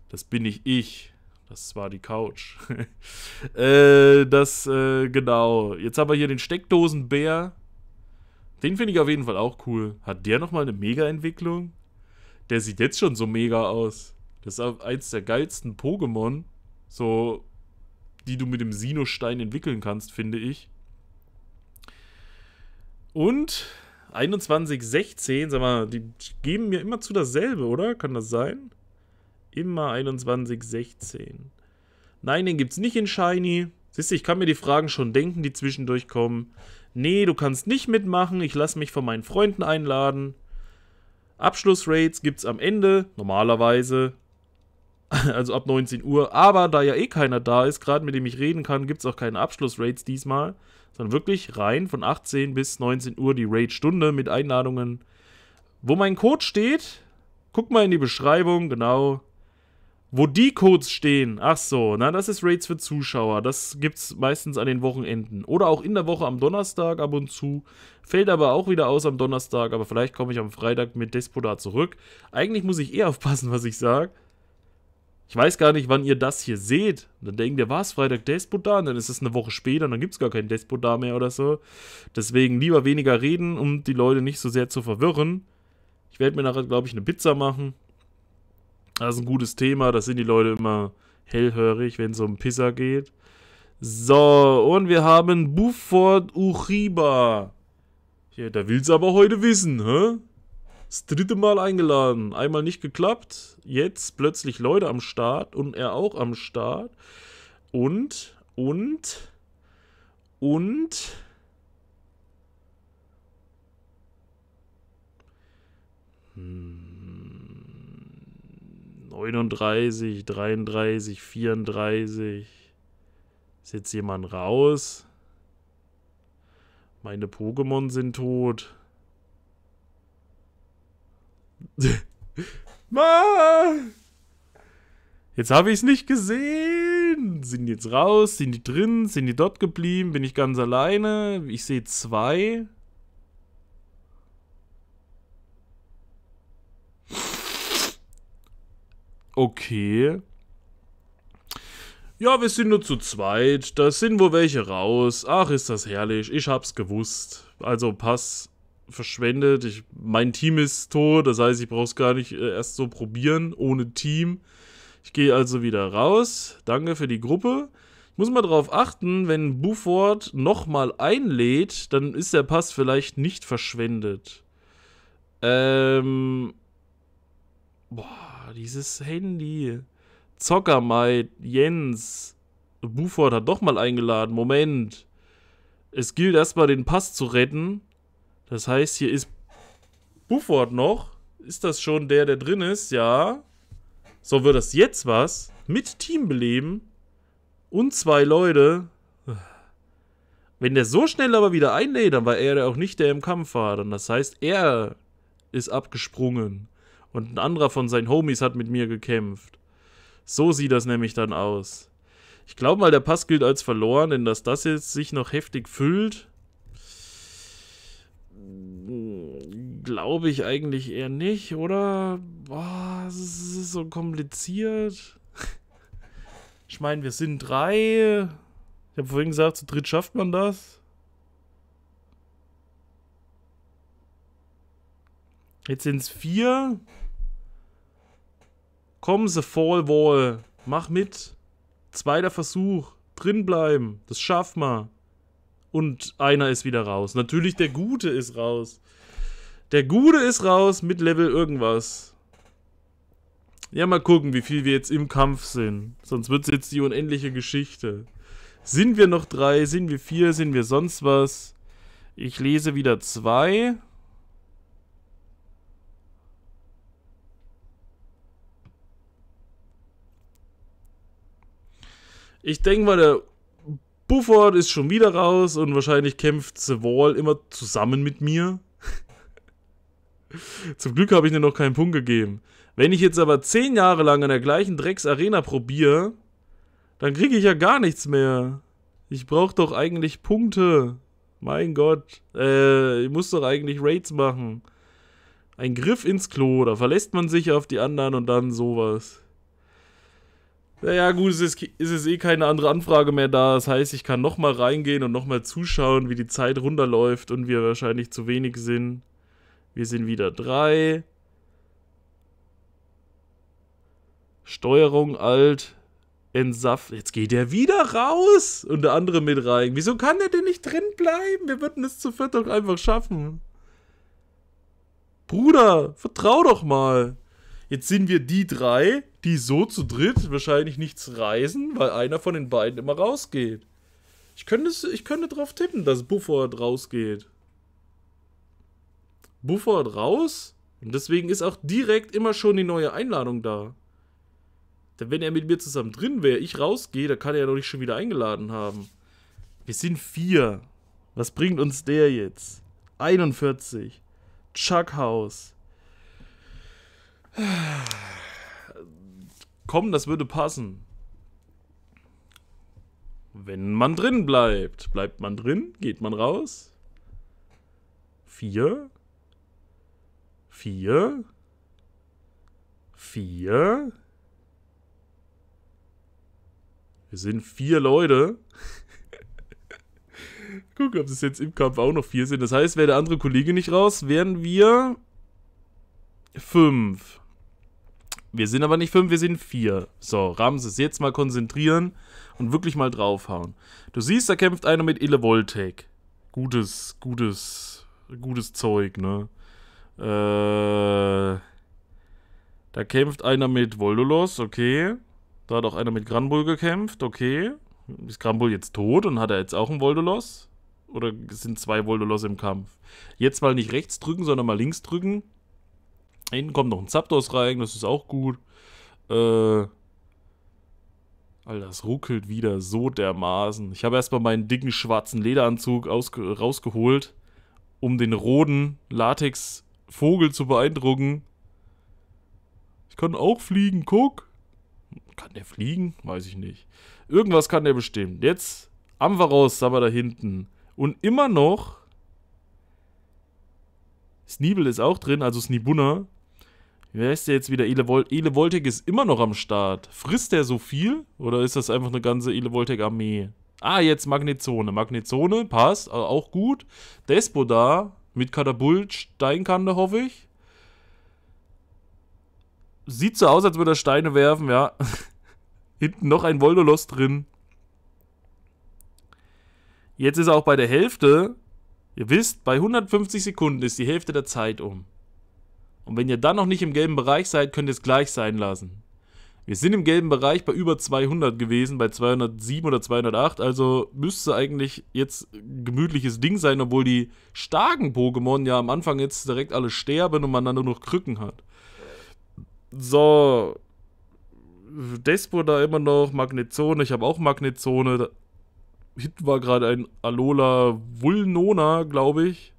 das bin ich ich. Das war die Couch. äh, das, äh, genau. Jetzt haben wir hier den Steckdosenbär. Den finde ich auf jeden Fall auch cool. Hat der nochmal eine Mega-Entwicklung? Der sieht jetzt schon so mega aus. Das ist eins der geilsten Pokémon, so, die du mit dem Sinostein entwickeln kannst, finde ich. Und 2116, sag mal, die geben mir immer zu dasselbe, oder? Kann das sein? Immer 2116. Nein, den gibt's nicht in Shiny. Siehst du, ich kann mir die Fragen schon denken, die zwischendurch kommen. Nee, du kannst nicht mitmachen. Ich lasse mich von meinen Freunden einladen. Abschlussrates gibt's am Ende, normalerweise. Also ab 19 Uhr. Aber da ja eh keiner da ist, gerade mit dem ich reden kann, gibt's auch keine Abschlussrates diesmal. Sondern wirklich rein von 18 bis 19 Uhr die Raid-Stunde mit Einladungen. Wo mein Code steht, guck mal in die Beschreibung, genau. Wo die Codes stehen, ach so, na, das ist Raids für Zuschauer. Das gibt es meistens an den Wochenenden. Oder auch in der Woche am Donnerstag ab und zu. Fällt aber auch wieder aus am Donnerstag, aber vielleicht komme ich am Freitag mit Despodar zurück. Eigentlich muss ich eh aufpassen, was ich sage. Ich weiß gar nicht, wann ihr das hier seht. Dann denkt ihr, war es Freitag Despodar? Dann ist es eine Woche später und dann gibt es gar keinen Despodar mehr oder so. Deswegen lieber weniger reden, um die Leute nicht so sehr zu verwirren. Ich werde mir nachher, glaube ich, eine Pizza machen. Das ist ein gutes Thema, da sind die Leute immer hellhörig, wenn es um Pisser geht. So, und wir haben Bufford Uchiba. Ja, da will's aber heute wissen, hä? Das dritte Mal eingeladen. Einmal nicht geklappt. Jetzt plötzlich Leute am Start und er auch am Start. Und, und, und. Hm. 39, 33, 34. Ist jetzt jemand raus? Meine Pokémon sind tot. Mann! Jetzt habe ich es nicht gesehen. Sind die jetzt raus? Sind die drin? Sind die dort geblieben? Bin ich ganz alleine? Ich sehe zwei. okay. Ja, wir sind nur zu zweit, da sind wohl welche raus. Ach, ist das herrlich, ich hab's gewusst. Also Pass verschwendet, ich, mein Team ist tot, das heißt, ich brauch's gar nicht äh, erst so probieren, ohne Team. Ich gehe also wieder raus, danke für die Gruppe. Ich muss mal darauf achten, wenn Buford nochmal einlädt, dann ist der Pass vielleicht nicht verschwendet. Ähm... Boah dieses Handy. Zockermaid, Jens. Buford hat doch mal eingeladen. Moment. Es gilt erstmal den Pass zu retten. Das heißt, hier ist Buford noch. Ist das schon der, der drin ist? Ja. So wird das jetzt was. Mit Team beleben. Und zwei Leute. Wenn der so schnell aber wieder einlädt, dann war er ja auch nicht der im Kampf war. Dann das heißt, er ist abgesprungen und ein anderer von seinen Homies hat mit mir gekämpft. So sieht das nämlich dann aus. Ich glaube mal, der Pass gilt als verloren, denn dass das jetzt sich noch heftig füllt, mm, glaube ich eigentlich eher nicht, oder? Boah, es ist so kompliziert. Ich meine, wir sind drei. Ich habe vorhin gesagt, zu dritt schafft man das. Jetzt sind es vier. Komm, The Fall Wall. Mach mit. Zweiter Versuch. Drinbleiben. Das schaff mal. Und einer ist wieder raus. Natürlich, der Gute ist raus. Der Gute ist raus mit Level irgendwas. Ja, mal gucken, wie viel wir jetzt im Kampf sind. Sonst wird es jetzt die unendliche Geschichte. Sind wir noch drei? Sind wir vier? Sind wir sonst was? Ich lese wieder zwei. Ich denke mal, der Bufford ist schon wieder raus und wahrscheinlich kämpft The Wall immer zusammen mit mir. Zum Glück habe ich mir noch keinen Punkt gegeben. Wenn ich jetzt aber zehn Jahre lang an der gleichen Drecks-Arena probiere, dann kriege ich ja gar nichts mehr. Ich brauche doch eigentlich Punkte. Mein Gott. Äh, ich muss doch eigentlich Raids machen. Ein Griff ins Klo, da verlässt man sich auf die anderen und dann sowas naja, gut, es ist, es ist eh keine andere Anfrage mehr da. Das heißt, ich kann nochmal reingehen und nochmal zuschauen, wie die Zeit runterläuft und wir wahrscheinlich zu wenig sind. Wir sind wieder drei. Steuerung alt. Entsaft. Jetzt geht er wieder raus und der andere mit rein. Wieso kann der denn nicht drin bleiben? Wir würden es zu viert doch einfach schaffen. Bruder, vertrau doch mal. Jetzt sind wir die drei, die so zu dritt wahrscheinlich nichts reisen, weil einer von den beiden immer rausgeht. Ich könnte, ich könnte drauf tippen, dass Bufford rausgeht. Bufford raus? Und deswegen ist auch direkt immer schon die neue Einladung da. Denn wenn er mit mir zusammen drin wäre, ich rausgehe, dann kann er ja noch nicht schon wieder eingeladen haben. Wir sind vier. Was bringt uns der jetzt? 41. Chuck House. Komm, das würde passen. Wenn man drin bleibt. Bleibt man drin? Geht man raus? Vier. Vier. Vier. Wir sind vier Leute. Guck, ob es jetzt im Kampf auch noch vier sind. Das heißt, wäre der andere Kollege nicht raus, wären wir fünf. Wir sind aber nicht fünf, wir sind vier. So, Ramses, jetzt mal konzentrieren und wirklich mal draufhauen. Du siehst, da kämpft einer mit Ille Voltec. Gutes, gutes, gutes Zeug, ne? Äh, da kämpft einer mit Voldolos, okay. Da hat auch einer mit Granbull gekämpft, okay. Ist Granbull jetzt tot und hat er jetzt auch einen Voldolos? Oder sind zwei Voldolos im Kampf? Jetzt mal nicht rechts drücken, sondern mal links drücken. Hinten kommt noch ein Zapdos rein, das ist auch gut. Äh. Alter, das ruckelt wieder so dermaßen. Ich habe erstmal meinen dicken schwarzen Lederanzug rausgeholt, um den roten Latex-Vogel zu beeindrucken. Ich kann auch fliegen, guck. Kann der fliegen? Weiß ich nicht. Irgendwas kann der bestimmt. Jetzt Amvaros haben wir da hinten. Und immer noch. Snibel ist auch drin, also Snibunna. Wer ist der jetzt wieder? Ele, Vol ist immer noch am Start. Frisst der so viel? Oder ist das einfach eine ganze Ele Voltek-Armee? Ah, jetzt Magnezone. Magnezone passt, auch gut. Despo da mit Katapult, Steinkante, hoffe ich. Sieht so aus, als würde er Steine werfen, ja. Hinten noch ein Voldolos drin. Jetzt ist er auch bei der Hälfte. Ihr wisst, bei 150 Sekunden ist die Hälfte der Zeit um. Und wenn ihr dann noch nicht im gelben Bereich seid, könnt ihr es gleich sein lassen. Wir sind im gelben Bereich bei über 200 gewesen, bei 207 oder 208. Also müsste eigentlich jetzt ein gemütliches Ding sein, obwohl die starken Pokémon ja am Anfang jetzt direkt alle sterben und man dann nur noch Krücken hat. So. Despo da immer noch, Magnetzone, ich habe auch Magnetzone. Hinten war gerade ein Alola Vulnona, glaube ich.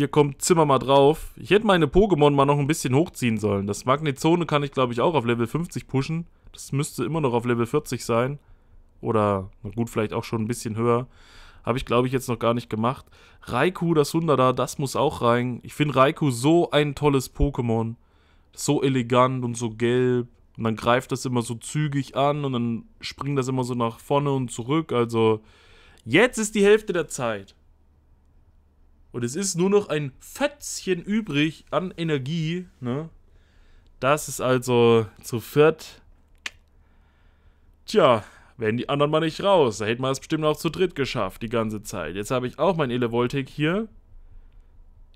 Hier kommt Zimmer mal drauf. Ich hätte meine Pokémon mal noch ein bisschen hochziehen sollen. Das Magnezone kann ich, glaube ich, auch auf Level 50 pushen. Das müsste immer noch auf Level 40 sein. Oder, na gut, vielleicht auch schon ein bisschen höher. Habe ich, glaube ich, jetzt noch gar nicht gemacht. Raikou, das 100 da, das muss auch rein. Ich finde Raikou so ein tolles Pokémon. So elegant und so gelb. Und dann greift das immer so zügig an und dann springt das immer so nach vorne und zurück. Also, jetzt ist die Hälfte der Zeit und es ist nur noch ein Fötzchen übrig an Energie, ne? Das ist also zu viert. Tja, wären die anderen mal nicht raus. Da hätten wir es bestimmt auch zu dritt geschafft, die ganze Zeit. Jetzt habe ich auch mein Elevoltik hier.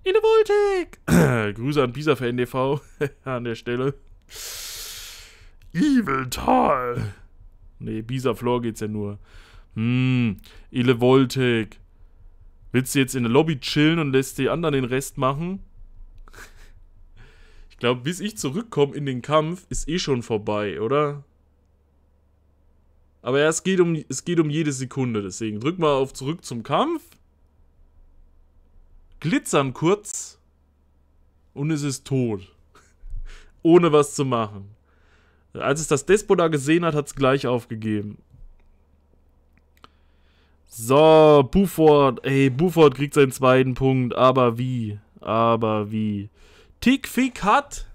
Elevoltik! Grüße an Pisa für NDV an der Stelle. Evil Tal! Nee, Bisa Floor geht's ja nur. Hm, Elevoltik. Willst du jetzt in der Lobby chillen und lässt die anderen den Rest machen? Ich glaube, bis ich zurückkomme in den Kampf, ist eh schon vorbei, oder? Aber ja, es geht um, es geht um jede Sekunde, deswegen drück mal auf zurück zum Kampf. Glitzern kurz. Und es ist tot. Ohne was zu machen. Als es das Despo da gesehen hat, hat es gleich aufgegeben. So, Buford. Ey, Buford kriegt seinen zweiten Punkt. Aber wie? Aber wie? Tick Fick hat.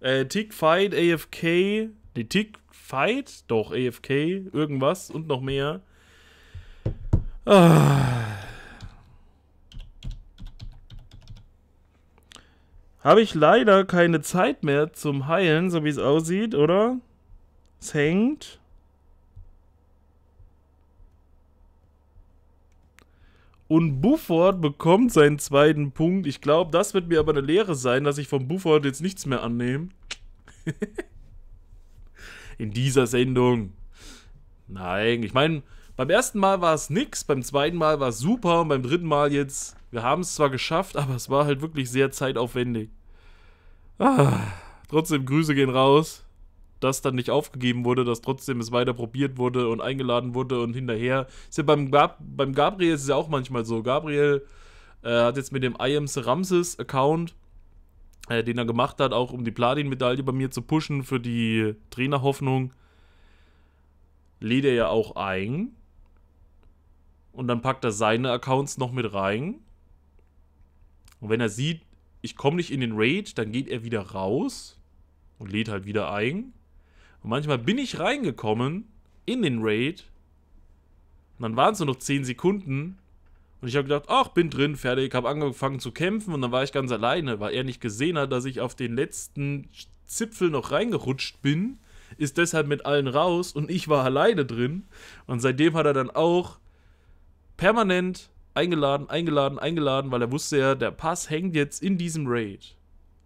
Äh, Tick Fight, AFK. Die Tick Fight? Doch, AFK. Irgendwas und noch mehr. Ah. Habe ich leider keine Zeit mehr zum Heilen, so wie es aussieht, oder? Es hängt. Und Bufford bekommt seinen zweiten Punkt. Ich glaube, das wird mir aber eine Lehre sein, dass ich von Bufford jetzt nichts mehr annehme. In dieser Sendung. Nein, ich meine, beim ersten Mal war es nix, beim zweiten Mal war es super und beim dritten Mal jetzt, wir haben es zwar geschafft, aber es war halt wirklich sehr zeitaufwendig. Ah, trotzdem, Grüße gehen raus das dann nicht aufgegeben wurde, dass trotzdem es weiter probiert wurde und eingeladen wurde und hinterher. Ist ja beim, Gab beim Gabriel ist es ja auch manchmal so. Gabriel äh, hat jetzt mit dem IMS Ramses Account, äh, den er gemacht hat, auch um die Platin-Medaille bei mir zu pushen für die Trainerhoffnung, lädt er ja auch ein. Und dann packt er seine Accounts noch mit rein. Und wenn er sieht, ich komme nicht in den Raid, dann geht er wieder raus und lädt halt wieder ein. Und manchmal bin ich reingekommen in den Raid. Und dann waren es nur noch 10 Sekunden. Und ich habe gedacht, ach, bin drin, fertig, Ich habe angefangen zu kämpfen und dann war ich ganz alleine, weil er nicht gesehen hat, dass ich auf den letzten Zipfel noch reingerutscht bin, ist deshalb mit allen raus und ich war alleine drin. Und seitdem hat er dann auch permanent eingeladen, eingeladen, eingeladen, weil er wusste ja, der Pass hängt jetzt in diesem Raid.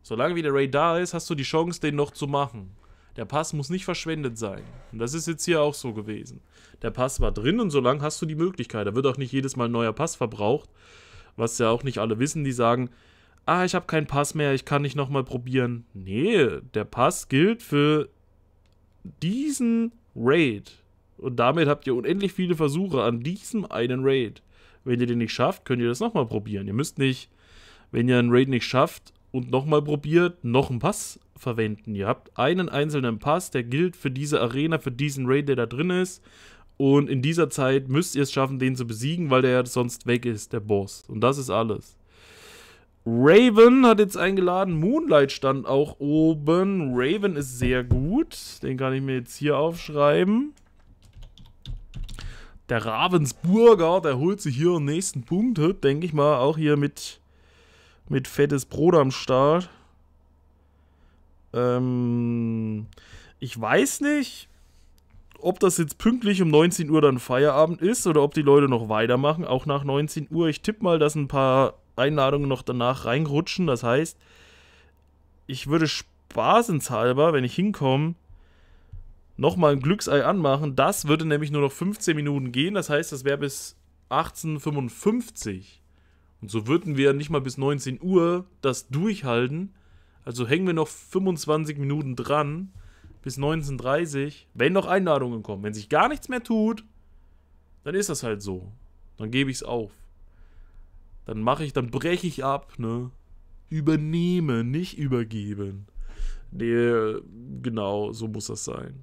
Solange wie der Raid da ist, hast du die Chance, den noch zu machen. Der Pass muss nicht verschwendet sein. Und das ist jetzt hier auch so gewesen. Der Pass war drin und solange hast du die Möglichkeit. Da wird auch nicht jedes Mal ein neuer Pass verbraucht. Was ja auch nicht alle wissen, die sagen, ah, ich habe keinen Pass mehr, ich kann nicht nochmal probieren. Nee, der Pass gilt für diesen Raid. Und damit habt ihr unendlich viele Versuche an diesem einen Raid. Wenn ihr den nicht schafft, könnt ihr das nochmal probieren. Ihr müsst nicht, wenn ihr einen Raid nicht schafft und nochmal probiert, noch einen Pass verwenden. Ihr habt einen einzelnen Pass, der gilt für diese Arena, für diesen Raid, der da drin ist. Und in dieser Zeit müsst ihr es schaffen, den zu besiegen, weil der ja sonst weg ist, der Boss. Und das ist alles. Raven hat jetzt eingeladen. Moonlight stand auch oben. Raven ist sehr gut. Den kann ich mir jetzt hier aufschreiben. Der Ravensburger, der holt sich hier am nächsten Punkt, denke ich mal. Auch hier mit, mit fettes Brot am Start. Ähm, ich weiß nicht, ob das jetzt pünktlich um 19 Uhr dann Feierabend ist oder ob die Leute noch weitermachen, auch nach 19 Uhr. Ich tippe mal, dass ein paar Einladungen noch danach reinrutschen. Das heißt, ich würde spaßenshalber, wenn ich hinkomme, nochmal ein Glücksei anmachen. Das würde nämlich nur noch 15 Minuten gehen. Das heißt, das wäre bis 18.55 Uhr. Und so würden wir nicht mal bis 19 Uhr das durchhalten. Also hängen wir noch 25 Minuten dran bis 19.30 wenn noch Einladungen kommen. Wenn sich gar nichts mehr tut, dann ist das halt so. Dann gebe ich es auf. Dann mache ich, dann breche ich ab, ne? Übernehme, nicht übergeben. Nee, genau, so muss das sein.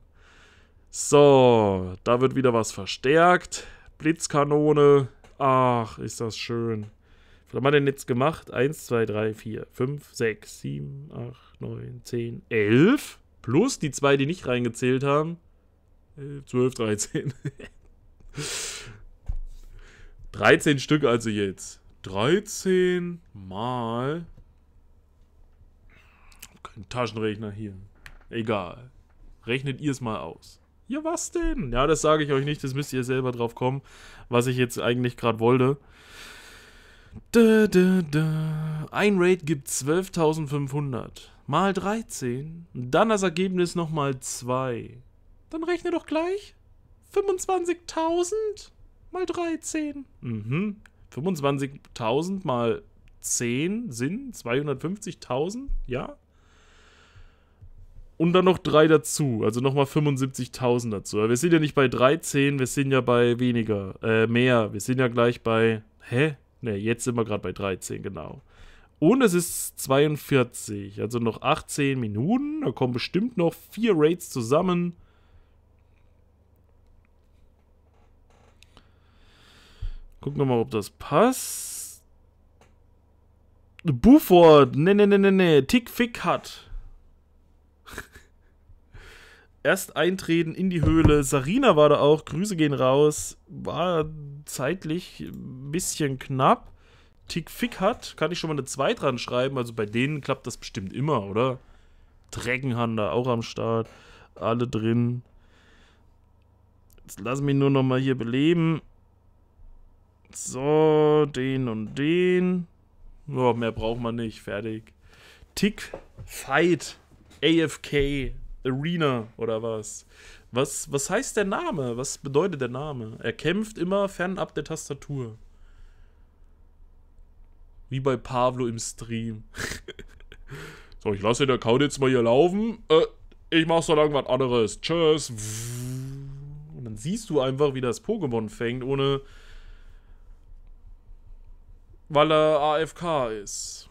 So, da wird wieder was verstärkt. Blitzkanone. Ach, ist das schön. Was haben wir denn jetzt gemacht? 1, 2, 3, 4, 5, 6, 7, 8, 9, 10, 11. Plus die zwei, die nicht reingezählt haben. 11, 12, 13. 13 Stück also jetzt. 13 mal. Kein Taschenrechner hier. Egal. Rechnet ihr es mal aus. Ja, was denn? Ja, das sage ich euch nicht. Das müsst ihr selber drauf kommen, was ich jetzt eigentlich gerade wollte. Da, da, da. Ein Raid gibt 12.500. Mal 13. Dann das Ergebnis nochmal 2. Dann rechne doch gleich. 25.000 mal 13. Mhm. 25.000 mal 10 sind 250.000, ja. Und dann noch 3 dazu, also nochmal 75.000 dazu. wir sind ja nicht bei 13, wir sind ja bei weniger, äh, mehr. Wir sind ja gleich bei, hä? Ne, jetzt sind wir gerade bei 13, genau. Und es ist 42, also noch 18 Minuten. Da kommen bestimmt noch vier Raids zusammen. Gucken wir mal, ob das passt. Buford, ne, ne, ne, ne, ne, Tick, Fick hat erst eintreten in die Höhle. Sarina war da auch. Grüße gehen raus. War zeitlich ein bisschen knapp. Tick Fick hat, kann ich schon mal eine 2 dran schreiben. Also bei denen klappt das bestimmt immer, oder? Dreckenhander auch am Start. Alle drin. Jetzt lass mich nur noch mal hier beleben. So, den und den. Oh, mehr braucht man nicht. Fertig. Tick Fight. AFK. Arena oder was? Was, was heißt der Name? Was bedeutet der Name? Er kämpft immer fernab der Tastatur. Wie bei Pavlo im Stream. so, ich lasse den Account jetzt mal hier laufen. Äh, ich mach so lange was anderes. Tschüss. Und dann siehst du einfach, wie das Pokémon fängt, ohne. Weil er AFK ist.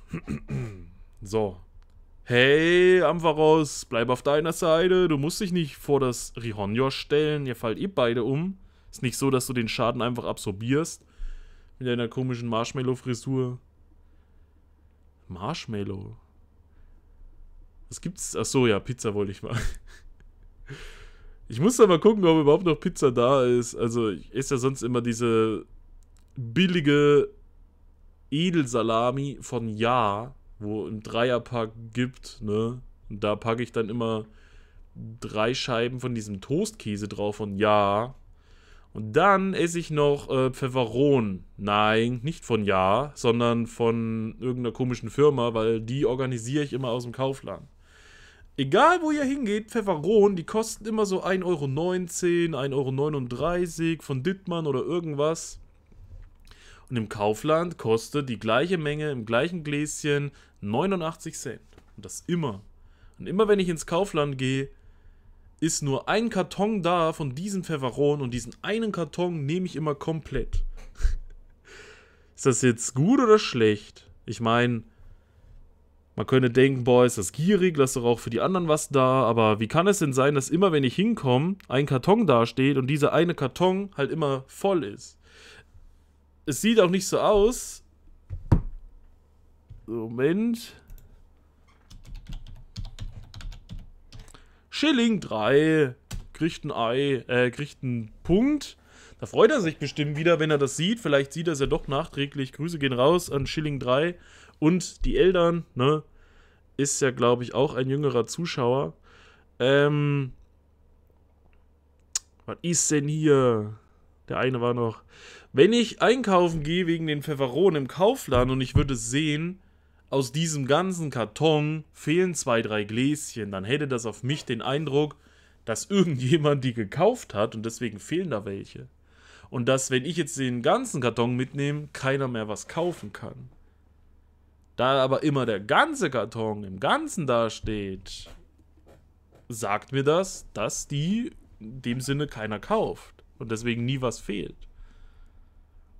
so hey, Ampharos, bleib auf deiner Seite, du musst dich nicht vor das Rihonjo stellen, ihr fallt eh beide um. Ist nicht so, dass du den Schaden einfach absorbierst. Mit deiner komischen Marshmallow-Frisur. Marshmallow? Was gibt's? Achso, ja, Pizza wollte ich mal. Ich muss da mal gucken, ob überhaupt noch Pizza da ist. Also, ich esse ja sonst immer diese billige Edelsalami von Ja wo ein Dreierpack gibt, ne? Und da packe ich dann immer drei Scheiben von diesem Toastkäse drauf und ja. Und dann esse ich noch äh, Pfefferon. Nein, nicht von Ja, sondern von irgendeiner komischen Firma, weil die organisiere ich immer aus dem Kaufland. Egal wo ihr hingeht, Pfefferon, die kosten immer so 1,19 Euro, 1,39 Euro von Dittmann oder irgendwas. Und im Kaufland kostet die gleiche Menge im gleichen Gläschen 89 Cent. Und das immer. Und immer wenn ich ins Kaufland gehe, ist nur ein Karton da von diesem Feveron und diesen einen Karton nehme ich immer komplett. ist das jetzt gut oder schlecht? Ich meine, man könnte denken, boah, ist das gierig, lass doch auch für die anderen was da, aber wie kann es denn sein, dass immer wenn ich hinkomme, ein Karton dasteht und dieser eine Karton halt immer voll ist? Es sieht auch nicht so aus, Moment. Schilling 3. Kriegt ein Ei, äh, kriegt einen Punkt. Da freut er sich bestimmt wieder, wenn er das sieht. Vielleicht sieht er es ja doch nachträglich. Grüße gehen raus an Schilling 3 und die Eltern, ne? Ist ja, glaube ich, auch ein jüngerer Zuschauer. Ähm. Was ist denn hier? Der eine war noch. Wenn ich einkaufen gehe wegen den Pfefferonen im Kaufladen und ich würde sehen, aus diesem ganzen Karton fehlen zwei, drei Gläschen, dann hätte das auf mich den Eindruck, dass irgendjemand die gekauft hat und deswegen fehlen da welche. Und dass, wenn ich jetzt den ganzen Karton mitnehme, keiner mehr was kaufen kann. Da aber immer der ganze Karton im Ganzen dasteht, sagt mir das, dass die in dem Sinne keiner kauft und deswegen nie was fehlt.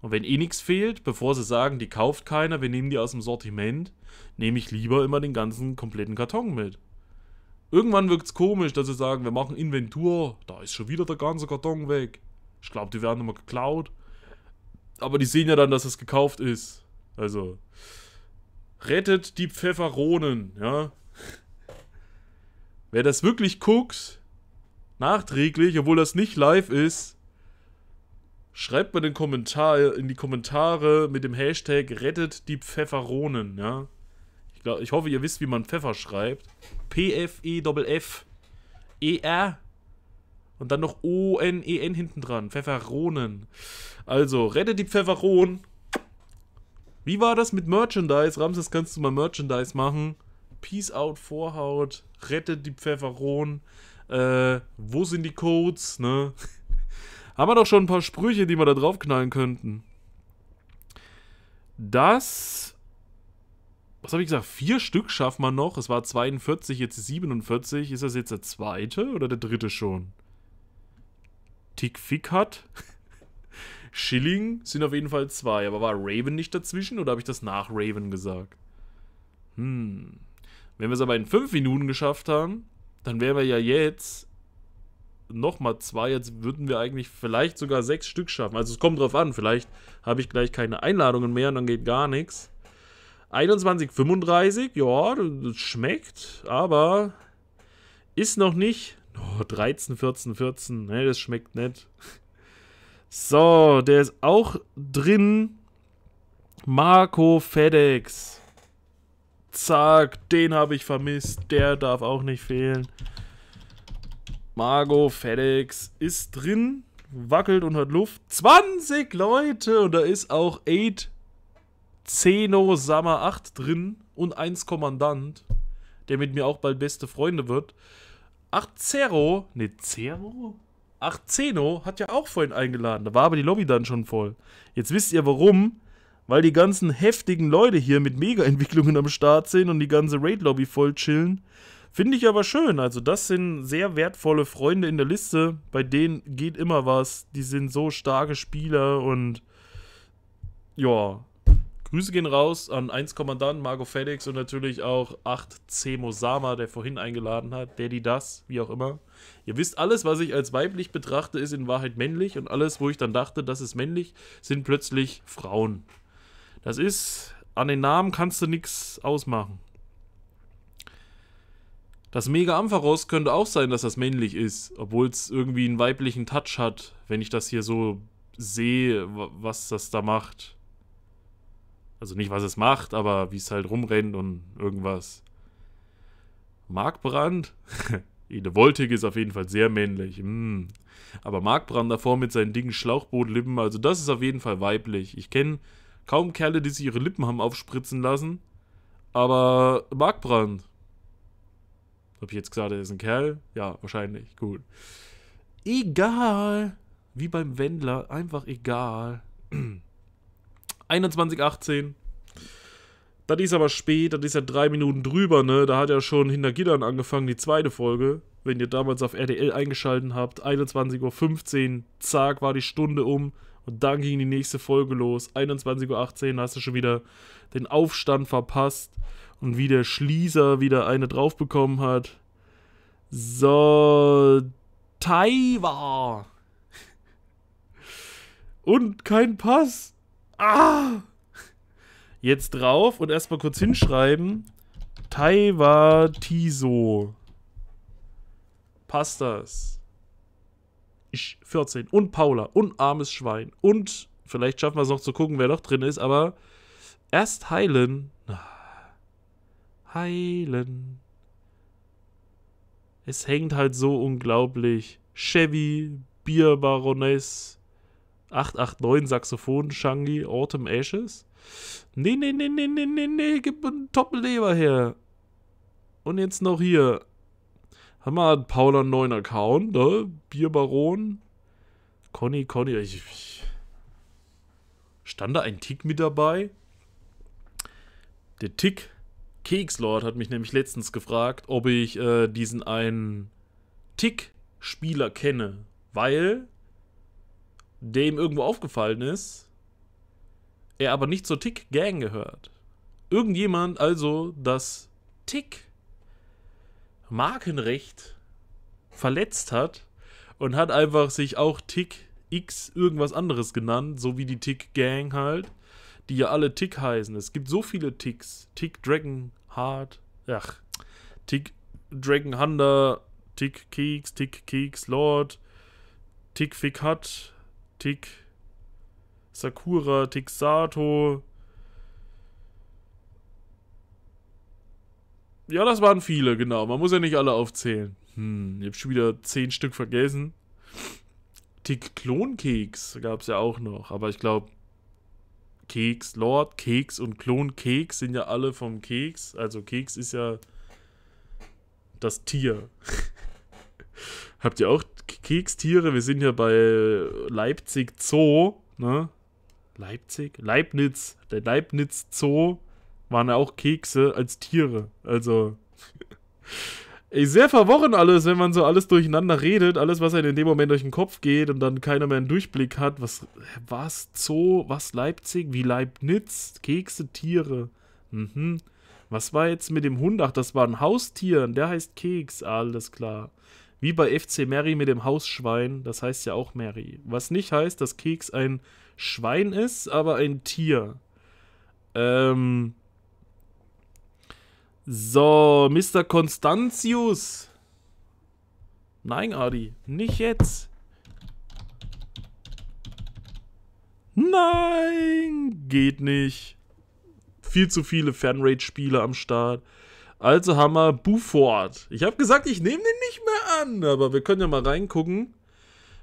Und wenn eh nichts fehlt, bevor sie sagen, die kauft keiner, wir nehmen die aus dem Sortiment, nehme ich lieber immer den ganzen kompletten Karton mit. Irgendwann wirkt es komisch, dass sie sagen, wir machen Inventur, da ist schon wieder der ganze Karton weg. Ich glaube, die werden immer geklaut. Aber die sehen ja dann, dass es gekauft ist. Also, rettet die Pfefferonen, ja. Wer das wirklich guckt, nachträglich, obwohl das nicht live ist, schreibt mir den Kommentar in die Kommentare mit dem Hashtag rettet die Pfefferonen, ja. Ich, glaub, ich hoffe, ihr wisst, wie man Pfeffer schreibt. P-F-E-F-E-R F e e und dann noch O-N-E-N e hinten dran. Pfefferonen. Also, rette die Pfefferonen. Wie war das mit Merchandise? Ramses, kannst du mal Merchandise machen? Peace out, Vorhaut. rettet die Pfefferonen. Äh, wo sind die Codes, ne? Haben wir doch schon ein paar Sprüche, die wir da draufknallen könnten. Das was habe ich gesagt, vier Stück schafft man noch. Es war 42, jetzt 47. Ist das jetzt der zweite oder der dritte schon? Tick Fick hat. Schilling sind auf jeden Fall zwei. Aber war Raven nicht dazwischen oder habe ich das nach Raven gesagt? Hm. Wenn wir es aber in fünf Minuten geschafft haben, dann wären wir ja jetzt nochmal zwei. Jetzt würden wir eigentlich vielleicht sogar sechs Stück schaffen. Also es kommt drauf an. Vielleicht habe ich gleich keine Einladungen mehr und dann geht gar nichts. 21,35, ja, das schmeckt, aber ist noch nicht. Oh, 13, 14, 14, ne, das schmeckt nicht. So, der ist auch drin. Marco FedEx. Zack, den habe ich vermisst. Der darf auch nicht fehlen. Marco FedEx ist drin, wackelt und hat Luft. 20 Leute und da ist auch 8 Zeno Sama 8 drin und 1 Kommandant, der mit mir auch bald beste Freunde wird. 8 Zero, ne Zero? 8 Zeno hat ja auch vorhin eingeladen, da war aber die Lobby dann schon voll. Jetzt wisst ihr warum, weil die ganzen heftigen Leute hier mit Mega-Entwicklungen am Start sind und die ganze Raid-Lobby voll chillen. Finde ich aber schön. Also, das sind sehr wertvolle Freunde in der Liste. Bei denen geht immer was. Die sind so starke Spieler und ja, Grüße gehen raus an 1 Kommandant, Marco Felix und natürlich auch 8C Mosama, der vorhin eingeladen hat, Daddy Das, wie auch immer. Ihr wisst, alles, was ich als weiblich betrachte, ist in Wahrheit männlich und alles, wo ich dann dachte, das ist männlich, sind plötzlich Frauen. Das ist, an den Namen kannst du nichts ausmachen. Das Mega Ampharos könnte auch sein, dass das männlich ist, obwohl es irgendwie einen weiblichen Touch hat, wenn ich das hier so sehe, was das da macht. Also nicht, was es macht, aber wie es halt rumrennt und irgendwas. Markbrand? Ede Voltig ist auf jeden Fall sehr männlich. Mm. Aber Markbrand davor mit seinen dicken Schlauchbootlippen, also das ist auf jeden Fall weiblich. Ich kenne kaum Kerle, die sich ihre Lippen haben aufspritzen lassen. Aber Markbrand. Hab ich jetzt gesagt, er ist ein Kerl? Ja, wahrscheinlich. Gut. Egal. Wie beim Wendler. Einfach egal. 21.18. Das ist aber spät, das ist ja drei Minuten drüber, ne? Da hat ja schon hinter Gittern angefangen, die zweite Folge. Wenn ihr damals auf RDL eingeschaltet habt, 21.15 Uhr, zack, war die Stunde um. Und dann ging die nächste Folge los. 21.18 Uhr hast du schon wieder den Aufstand verpasst. Und wie der Schließer wieder eine draufbekommen hat. So. Taiwa. Und kein Pass. Ah! Jetzt drauf und erstmal kurz hinschreiben. Taiwa Tiso. Passt das? Ich, 14. Und Paula. Und armes Schwein. Und vielleicht schaffen wir es noch zu gucken, wer noch drin ist, aber erst heilen. Heilen. Es hängt halt so unglaublich. Chevy, Bierbaroness, 889 Saxophon Shangi Autumn Ashes. Nee, nee, nee, nee, nee, nee, nee, gib einen Top-Leber her. Und jetzt noch hier. Haben wir Paula einen neuen Account, ne? Bierbaron. Conny, Conny, ich, ich. Stand da ein Tick mit dabei? Der Tick Kekslord hat mich nämlich letztens gefragt, ob ich äh, diesen einen Tick-Spieler kenne. Weil der ihm irgendwo aufgefallen ist, er aber nicht zur Tick Gang gehört. Irgendjemand also das Tick Markenrecht verletzt hat und hat einfach sich auch Tick X irgendwas anderes genannt, so wie die Tick Gang halt, die ja alle Tick heißen. Es gibt so viele Ticks. Tick Dragon Hard, ach, Tick Dragon Hunter, Tick Keks, Tick Keks Lord, Tick Fick Hut, Tick, Sakura, Tick Sato. Ja, das waren viele, genau. Man muss ja nicht alle aufzählen. Hm, ich habe schon wieder zehn Stück vergessen. Tick Klonkeks gab es ja auch noch, aber ich glaube, Keks, Lord, Keks und Klonkeks sind ja alle vom Keks. Also Keks ist ja das Tier. Habt ihr auch Kekstiere, wir sind hier bei Leipzig Zoo, ne? Leipzig? Leibniz. Der Leibniz Zoo waren ja auch Kekse als Tiere. Also. Ey, sehr verworren alles, wenn man so alles durcheinander redet, alles, was einem in dem Moment durch den Kopf geht und dann keiner mehr einen Durchblick hat. Was, was Zoo, was Leipzig, wie Leibniz, Kekse, Tiere. Mhm. Was war jetzt mit dem Hund? Ach, das war ein Haustier und der heißt Keks. Alles klar. Wie bei FC Mary mit dem Hausschwein, das heißt ja auch Mary. Was nicht heißt, dass Keks ein Schwein ist, aber ein Tier. Ähm. So, Mr. Constantius. Nein, Adi, nicht jetzt. Nein, geht nicht. Viel zu viele Fanrate-Spiele am Start. Also haben wir Buford. Ich habe gesagt, ich nehme den nicht mehr an, aber wir können ja mal reingucken.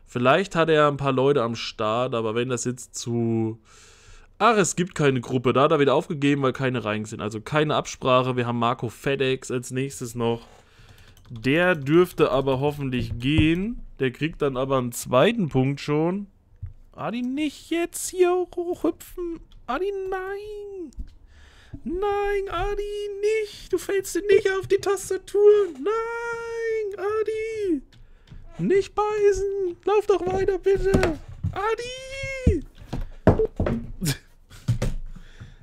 Vielleicht hat er ein paar Leute am Start, aber wenn das jetzt zu... Ach, es gibt keine Gruppe. Da hat er wieder aufgegeben, weil keine rein sind. Also keine Absprache. Wir haben Marco FedEx als nächstes noch. Der dürfte aber hoffentlich gehen. Der kriegt dann aber einen zweiten Punkt schon. Adi, nicht jetzt hier hochhüpfen. Adi, nein. Nein, Adi, nicht. Du fällst nicht auf die Tastatur. Nein, Adi. Nicht beißen. Lauf doch weiter, bitte. Adi.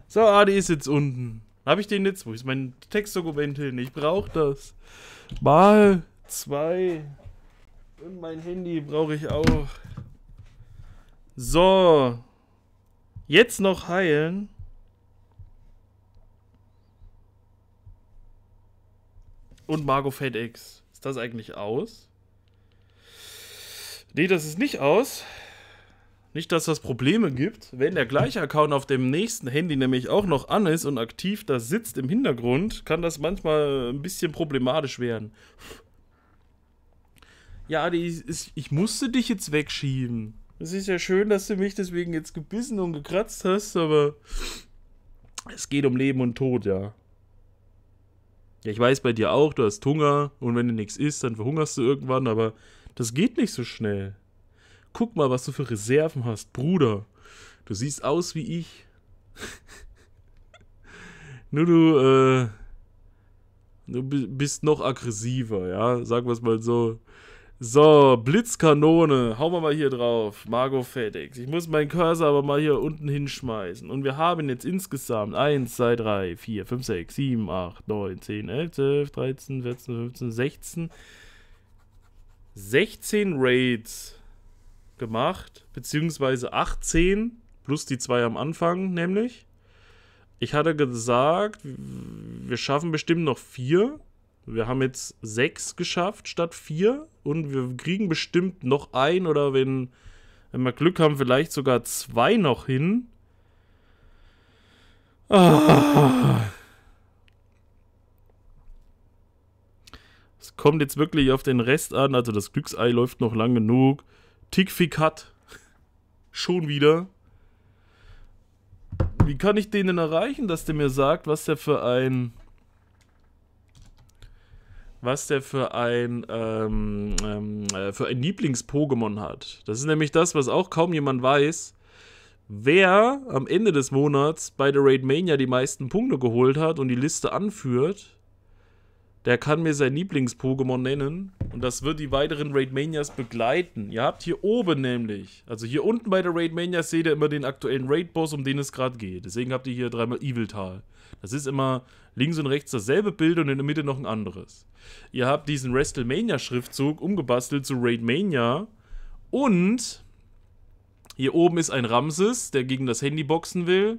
So, Adi ist jetzt unten. Habe ich den jetzt? Wo ist mein Textdokument hin? Ich brauche das. Mal zwei. Und mein Handy brauche ich auch. So. Jetzt noch heilen. Und Margot FedEx. Ist das eigentlich aus? Nee, das ist nicht aus. Nicht, dass das Probleme gibt, wenn der gleiche Account auf dem nächsten Handy nämlich auch noch an ist und aktiv da sitzt im Hintergrund, kann das manchmal ein bisschen problematisch werden. Ja, ist, ich musste dich jetzt wegschieben. Es ist ja schön, dass du mich deswegen jetzt gebissen und gekratzt hast, aber es geht um Leben und Tod, ja. Ja, ich weiß bei dir auch, du hast Hunger und wenn du nichts isst, dann verhungerst du irgendwann, aber das geht nicht so schnell. Guck mal, was du für Reserven hast, Bruder. Du siehst aus wie ich. Nur du, äh, du bist noch aggressiver, ja, sagen wir es mal so. So, Blitzkanone. Hauen wir mal hier drauf. Margot FedEx. Ich muss meinen Cursor aber mal hier unten hinschmeißen. Und wir haben jetzt insgesamt 1, 2, 3, 4, 5, 6, 7, 8, 9, 10, 11, 12, 13, 14, 15, 16. 16 Raids gemacht. Beziehungsweise 18. Plus die zwei am Anfang, nämlich. Ich hatte gesagt, wir schaffen bestimmt noch vier. Wir haben jetzt sechs geschafft statt vier und wir kriegen bestimmt noch ein oder wenn, wenn wir Glück haben, vielleicht sogar zwei noch hin. Ah. Es kommt jetzt wirklich auf den Rest an, also das Glücksei läuft noch lang genug. Tickfick hat Schon wieder. Wie kann ich den denn erreichen, dass der mir sagt, was der für ein was der für ein, ähm, ähm, äh, für ein Lieblings-Pokémon hat. Das ist nämlich das, was auch kaum jemand weiß. Wer am Ende des Monats bei der Raid Mania die meisten Punkte geholt hat und die Liste anführt, der kann mir sein Lieblings-Pokémon nennen. Und das wird die weiteren Raid Manias begleiten. Ihr habt hier oben nämlich, also hier unten bei der Raid Mania seht ihr immer den aktuellen Raid-Boss, um den es gerade geht. Deswegen habt ihr hier dreimal Evil-Tal. Das ist immer links und rechts dasselbe Bild und in der Mitte noch ein anderes. Ihr habt diesen WrestleMania-Schriftzug umgebastelt zu Raidmania und hier oben ist ein Ramses, der gegen das Handy boxen will.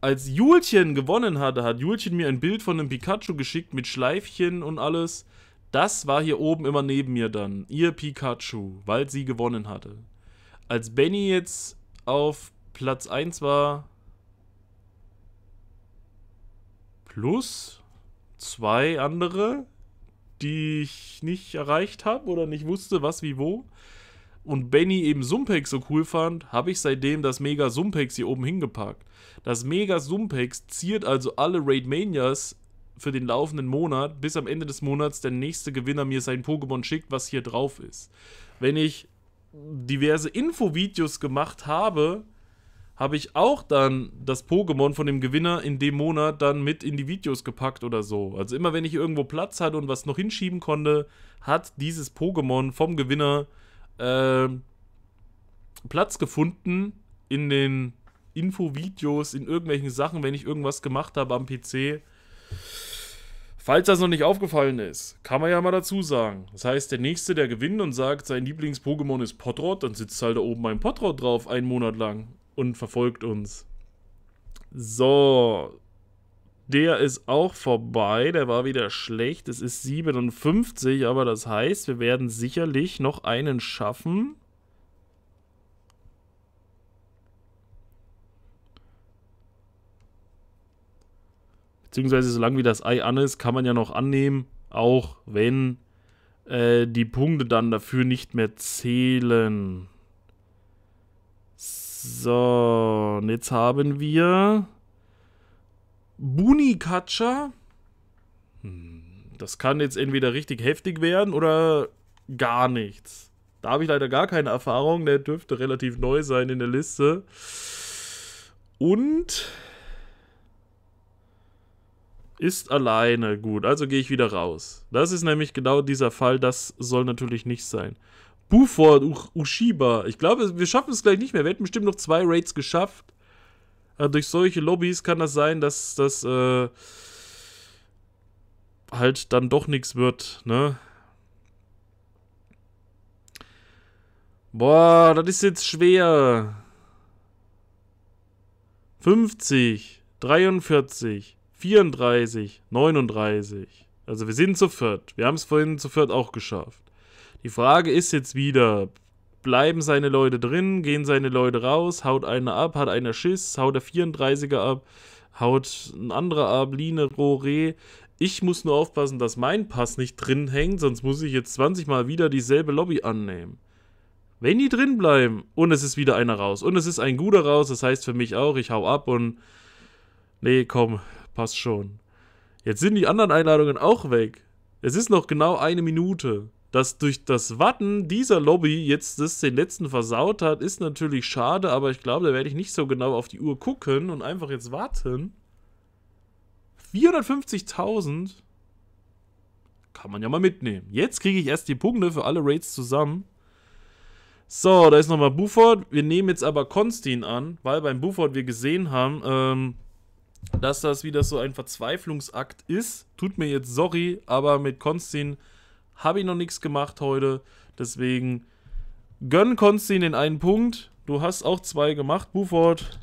Als Julchen gewonnen hatte, hat Julchen mir ein Bild von einem Pikachu geschickt mit Schleifchen und alles. Das war hier oben immer neben mir dann. Ihr Pikachu, weil sie gewonnen hatte. Als Benny jetzt auf Platz 1 war, plus zwei andere, die ich nicht erreicht habe oder nicht wusste, was wie wo. Und Benny eben Sumpex so cool fand, habe ich seitdem das Mega Sumpex hier oben hingepackt. Das Mega Sumpex ziert also alle Raid Manias für den laufenden Monat, bis am Ende des Monats der nächste Gewinner mir sein Pokémon schickt, was hier drauf ist. Wenn ich diverse Infovideos gemacht habe, habe ich auch dann das Pokémon von dem Gewinner in dem Monat dann mit in die Videos gepackt oder so. Also immer wenn ich irgendwo Platz hatte und was noch hinschieben konnte, hat dieses Pokémon vom Gewinner äh, Platz gefunden in den Infovideos, in irgendwelchen Sachen, wenn ich irgendwas gemacht habe am PC. Falls das noch nicht aufgefallen ist, kann man ja mal dazu sagen. Das heißt, der Nächste, der gewinnt und sagt, sein Lieblings-Pokémon ist Potrot, dann sitzt halt da oben mein Potrot drauf, einen Monat lang und verfolgt uns. So. Der ist auch vorbei. Der war wieder schlecht. Es ist 57, aber das heißt, wir werden sicherlich noch einen schaffen. Beziehungsweise, solange wie das Ei an ist, kann man ja noch annehmen, auch wenn äh, die Punkte dann dafür nicht mehr zählen. So, und jetzt haben wir Bunikatscha. Hm, das kann jetzt entweder richtig heftig werden oder gar nichts. Da habe ich leider gar keine Erfahrung. Der dürfte relativ neu sein in der Liste. Und ist alleine. Gut, also gehe ich wieder raus. Das ist nämlich genau dieser Fall. Das soll natürlich nicht sein. Buford, Ushiba. Ich glaube, wir schaffen es gleich nicht mehr. Wir hätten bestimmt noch zwei Raids geschafft. Aber äh, durch solche Lobbys kann das sein, dass das äh, halt dann doch nichts wird, ne? Boah, das ist jetzt schwer. 50, 43, 34, 39. Also wir sind zu viert. Wir haben es vorhin zu viert auch geschafft. Die Frage ist jetzt wieder, bleiben seine Leute drin, gehen seine Leute raus, haut einer ab, hat einer Schiss, haut der 34er ab, haut ein anderer ab, Line, Roré. Ich muss nur aufpassen, dass mein Pass nicht drin hängt, sonst muss ich jetzt 20 Mal wieder dieselbe Lobby annehmen. Wenn die drin bleiben und es ist wieder einer raus und es ist ein guter raus, das heißt für mich auch, ich hau ab und nee, komm, passt schon. Jetzt sind die anderen Einladungen auch weg. Es ist noch genau eine Minute dass durch das Watten dieser Lobby jetzt das den letzten versaut hat, ist natürlich schade, aber ich glaube, da werde ich nicht so genau auf die Uhr gucken und einfach jetzt warten. 450.000 kann man ja mal mitnehmen. Jetzt kriege ich erst die Punkte für alle Raids zusammen. So, da ist nochmal Buford. Wir nehmen jetzt aber Konstin an, weil beim Buford wir gesehen haben, ähm, dass das wieder so ein Verzweiflungsakt ist. Tut mir jetzt sorry, aber mit Konstin habe ich noch nichts gemacht heute. Deswegen gönn Konstin den einen Punkt. Du hast auch zwei gemacht, Buford.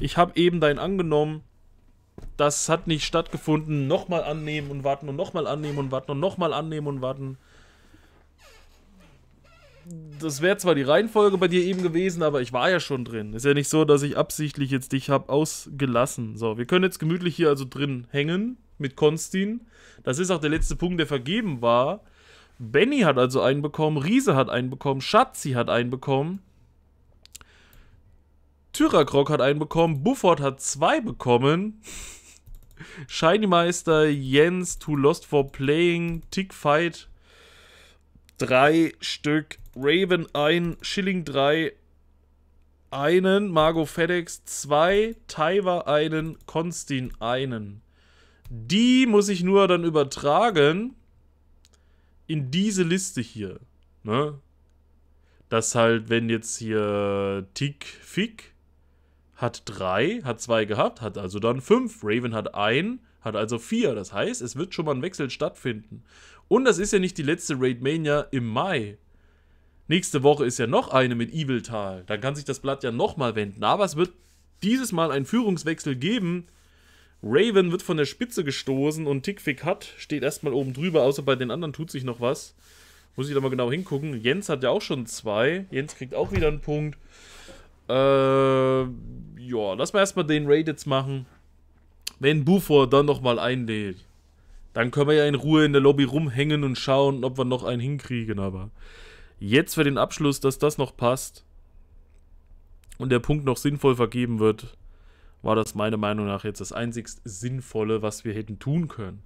Ich habe eben deinen angenommen. Das hat nicht stattgefunden. Nochmal annehmen und warten und nochmal annehmen und warten und nochmal annehmen und warten. Das wäre zwar die Reihenfolge bei dir eben gewesen, aber ich war ja schon drin. Ist ja nicht so, dass ich absichtlich jetzt dich habe ausgelassen. So, wir können jetzt gemütlich hier also drin hängen mit Konstin. Das ist auch der letzte Punkt, der vergeben war. Benny hat also einen bekommen, Riese hat einen bekommen, Schatzi hat einen bekommen. Tyrakrok hat einen bekommen, Bufford hat zwei bekommen. Shiny Meister, Jens, Too Lost for Playing, Tick Fight, drei Stück, Raven ein, Schilling drei, einen, Margot FedEx zwei, Taiwa einen, Konstin einen. Die muss ich nur dann übertragen in diese Liste hier, ne? Dass halt, wenn jetzt hier Tick, Fick hat drei, hat zwei gehabt, hat also dann fünf. Raven hat ein, hat also vier. Das heißt, es wird schon mal ein Wechsel stattfinden. Und das ist ja nicht die letzte Raid Mania im Mai. Nächste Woche ist ja noch eine mit Evil Tal. Dann kann sich das Blatt ja nochmal wenden. Aber es wird dieses Mal einen Führungswechsel geben Raven wird von der Spitze gestoßen und Tickfick hat, steht erstmal oben drüber, außer bei den anderen tut sich noch was. Muss ich da mal genau hingucken. Jens hat ja auch schon zwei. Jens kriegt auch wieder einen Punkt. Äh, ja, lass mal erstmal den Raid jetzt machen. Wenn Bufor dann nochmal einlädt, dann können wir ja in Ruhe in der Lobby rumhängen und schauen, ob wir noch einen hinkriegen. Aber jetzt für den Abschluss, dass das noch passt und der Punkt noch sinnvoll vergeben wird, war das meiner Meinung nach jetzt das einzig Sinnvolle, was wir hätten tun können.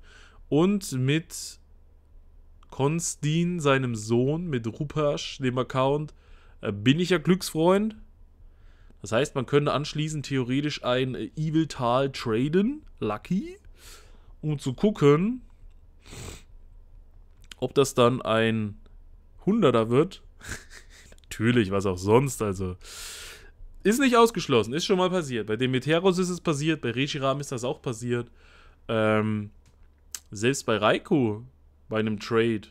Und mit Konstin, seinem Sohn, mit Rupasch, dem Account, äh, bin ich ja Glücksfreund. Das heißt, man könnte anschließend theoretisch ein äh, Evil Tal traden, Lucky, um zu gucken, ob das dann ein Hunderter wird. Natürlich, was auch sonst, also ist nicht ausgeschlossen, ist schon mal passiert. Bei den Meteoros ist es passiert, bei Reshiram ist das auch passiert. Ähm, selbst bei Raikou, bei einem Trade,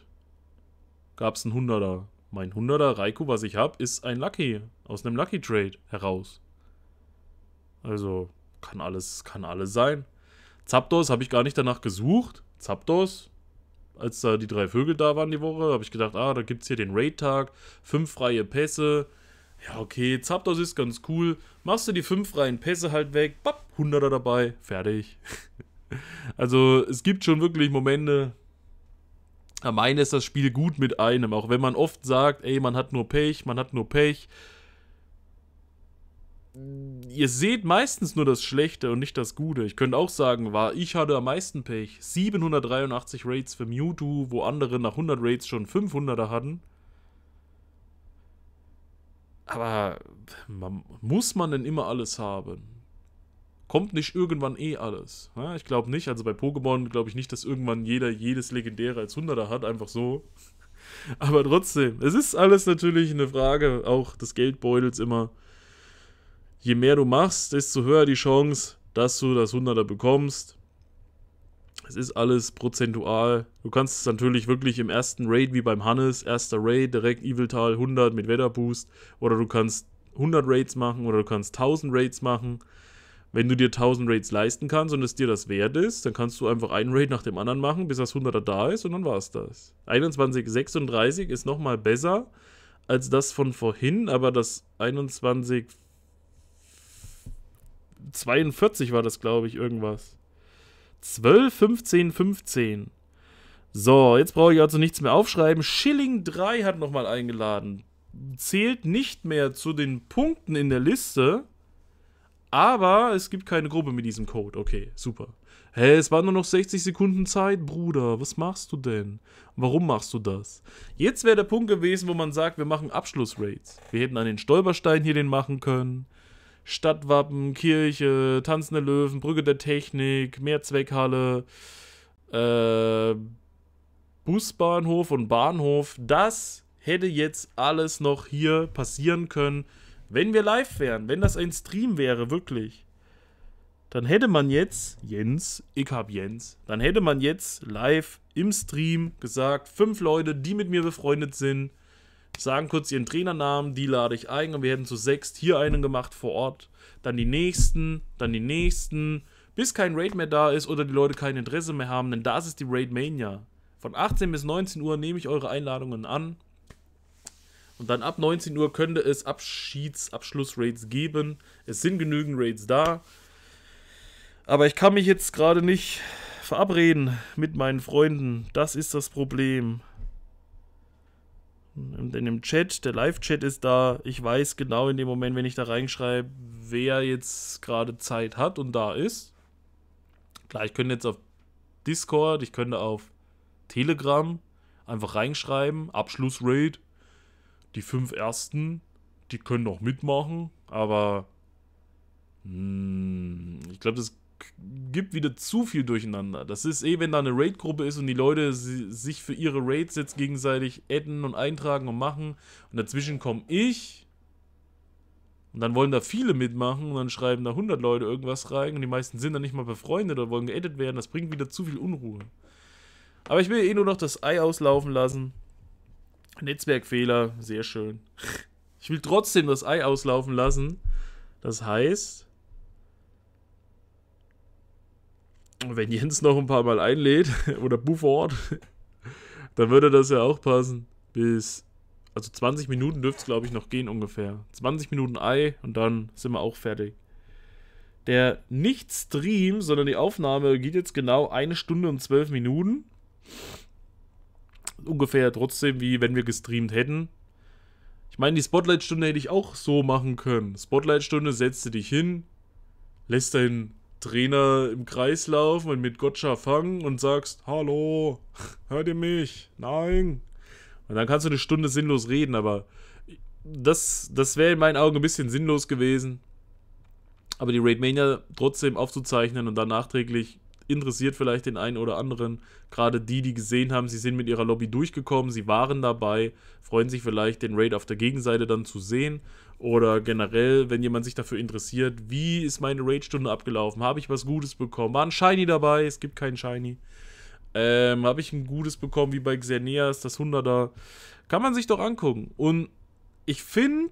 gab es einen Hunderter. Mein Hunderter Raikou, was ich habe, ist ein Lucky. Aus einem Lucky Trade heraus. Also, kann alles, kann alles sein. Zapdos habe ich gar nicht danach gesucht. Zapdos, als da die drei Vögel da waren die Woche, habe ich gedacht, ah, da gibt es hier den Raid-Tag, fünf freie Pässe, ja, okay, Zapdos ist ganz cool. Machst du die fünf Reihen Pässe halt weg, bap, 100er dabei, fertig. also es gibt schon wirklich Momente, am Ende ist das Spiel gut mit einem, auch wenn man oft sagt, ey, man hat nur Pech, man hat nur Pech. Ihr seht meistens nur das Schlechte und nicht das Gute. Ich könnte auch sagen, war ich hatte am meisten Pech. 783 Raids für Mewtwo, wo andere nach 100 Raids schon 500er hatten. Aber man, muss man denn immer alles haben? Kommt nicht irgendwann eh alles? Ja, ne? ich glaube nicht. Also bei Pokémon glaube ich nicht, dass irgendwann jeder jedes Legendäre als Hunderter hat, einfach so. Aber trotzdem, es ist alles natürlich eine Frage auch des Geldbeutels immer. Je mehr du machst, desto höher die Chance, dass du das Hunderter bekommst. Es ist alles prozentual. Du kannst es natürlich wirklich im ersten Raid, wie beim Hannes, erster Raid, direkt Eviltal 100 mit Wetterboost. Oder du kannst 100 Raids machen oder du kannst 1000 Raids machen. Wenn du dir 1000 Raids leisten kannst und es dir das wert ist, dann kannst du einfach einen Raid nach dem anderen machen, bis das 100er da ist und dann war es das. 2136 ist nochmal besser als das von vorhin, aber das 2142 war das, glaube ich, irgendwas. 12, 15, 15. So, jetzt brauche ich also nichts mehr aufschreiben. Schilling 3 hat nochmal eingeladen. Zählt nicht mehr zu den Punkten in der Liste, aber es gibt keine Gruppe mit diesem Code. Okay, super. Hä, hey, es waren nur noch 60 Sekunden Zeit, Bruder. Was machst du denn? Warum machst du das? Jetzt wäre der Punkt gewesen, wo man sagt, wir machen Abschlussrates. Wir hätten an den Stolperstein hier den machen können. Stadtwappen, Kirche, Tanzende Löwen, Brücke der Technik, Mehrzweckhalle, äh, Busbahnhof und Bahnhof. Das hätte jetzt alles noch hier passieren können, wenn wir live wären, wenn das ein Stream wäre, wirklich. Dann hätte man jetzt, Jens, ich hab Jens, dann hätte man jetzt live im Stream gesagt, fünf Leute, die mit mir befreundet sind, sagen kurz ihren Trainernamen, die lade ich ein und wir hätten zu sechst hier einen gemacht vor Ort, dann die nächsten, dann die nächsten, bis kein Raid mehr da ist oder die Leute kein Interesse mehr haben, denn das ist die Raid Mania. Von 18 bis 19 Uhr nehme ich eure Einladungen an. Und dann ab 19 Uhr könnte es Abschieds, Abschluss-Raids geben. Es sind genügend Raids da. Aber ich kann mich jetzt gerade nicht verabreden mit meinen Freunden. Das ist das Problem in, dem Chat, der Live-Chat ist da, ich weiß genau in dem Moment, wenn ich da reinschreibe, wer jetzt gerade Zeit hat und da ist. Klar, ich könnte jetzt auf Discord, ich könnte auf Telegram einfach reinschreiben, Abschlussrate, die fünf ersten, die können noch mitmachen, aber mh, hm, ich glaube, das gibt wieder zu viel durcheinander. Das ist eh, wenn da eine Raid-Gruppe ist und die Leute sich für ihre Raids jetzt gegenseitig adden und eintragen und machen. Und dazwischen komme ich. Und dann wollen da viele mitmachen und dann schreiben da 100 Leute irgendwas rein und die meisten sind dann nicht mal befreundet oder wollen geedit werden. Das bringt wieder zu viel Unruhe. Aber ich will eh nur noch das Ei auslaufen lassen. Netzwerkfehler, sehr schön. Ich will trotzdem das Ei auslaufen lassen. Das heißt, wenn Jens noch ein paar Mal einlädt oder Buffort, dann würde das ja auch passen. Bis. Also 20 Minuten dürfte es, glaube ich, noch gehen ungefähr. 20 Minuten Ei und dann sind wir auch fertig. Der Nicht-Stream, sondern die Aufnahme geht jetzt genau eine Stunde und zwölf Minuten. Ungefähr trotzdem, wie wenn wir gestreamt hätten. Ich meine, die Spotlight-Stunde hätte ich auch so machen können. Spotlight-Stunde setzt du dich hin, lässt dein Trainer im Kreis laufen und mit Gotcha fangen und sagst, hallo, hört ihr mich? Nein. Und dann kannst du eine Stunde sinnlos reden, aber das, das wäre in meinen Augen ein bisschen sinnlos gewesen. Aber die Raidmania trotzdem aufzuzeichnen und dann nachträglich interessiert vielleicht den einen oder anderen. Gerade die, die gesehen haben, sie sind mit ihrer Lobby durchgekommen, sie waren dabei, freuen sich vielleicht, den Raid auf der Gegenseite dann zu sehen oder generell, wenn jemand sich dafür interessiert, wie ist meine Raid-Stunde abgelaufen? Habe ich was Gutes bekommen? War ein Shiny dabei? Es gibt keinen Shiny. Ähm, habe ich ein Gutes bekommen, wie bei Xerneas, das 100er? Kann man sich doch angucken. Und ich finde,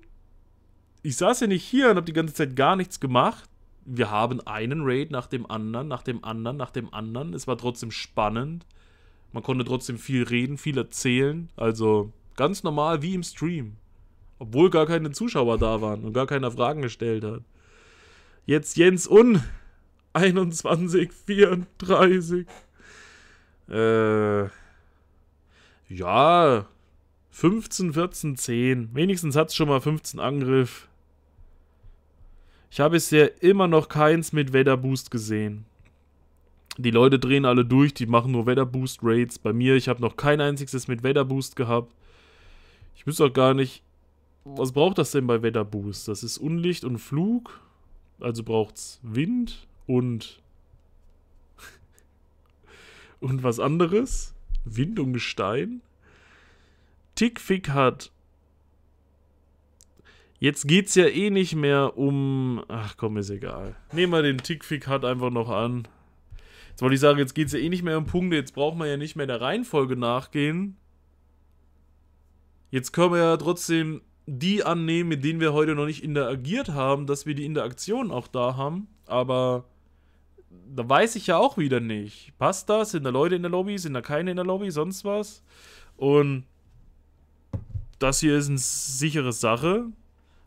ich saß ja nicht hier und habe die ganze Zeit gar nichts gemacht. Wir haben einen Raid nach dem anderen, nach dem anderen, nach dem anderen. Es war trotzdem spannend. Man konnte trotzdem viel reden, viel erzählen. Also ganz normal wie im Stream. Obwohl gar keine Zuschauer da waren und gar keiner Fragen gestellt hat. Jetzt Jens Un. 21, 34. Äh, ja, 15, 14, 10. Wenigstens hat es schon mal 15 Angriff. Ich habe bisher immer noch keins mit Wetterboost gesehen. Die Leute drehen alle durch, die machen nur Wetterboost-Raids. Bei mir, ich habe noch kein einziges mit Wetterboost gehabt. Ich wüsste auch gar nicht, was braucht das denn bei Wetterboost? Das ist Unlicht und Flug. Also braucht es Wind und. und was anderes? Wind und Gestein? Tickfick hat. Jetzt geht's ja eh nicht mehr um. Ach komm, ist egal. Nehmen wir den Tickfick hat einfach noch an. Jetzt wollte ich sagen, jetzt geht's ja eh nicht mehr um Punkte. Jetzt braucht man ja nicht mehr der Reihenfolge nachgehen. Jetzt können wir ja trotzdem die annehmen, mit denen wir heute noch nicht interagiert haben, dass wir die Interaktion auch da haben. Aber da weiß ich ja auch wieder nicht. Passt das? Sind da Leute in der Lobby? Sind da keine in der Lobby? Sonst was? Und das hier ist eine sichere Sache.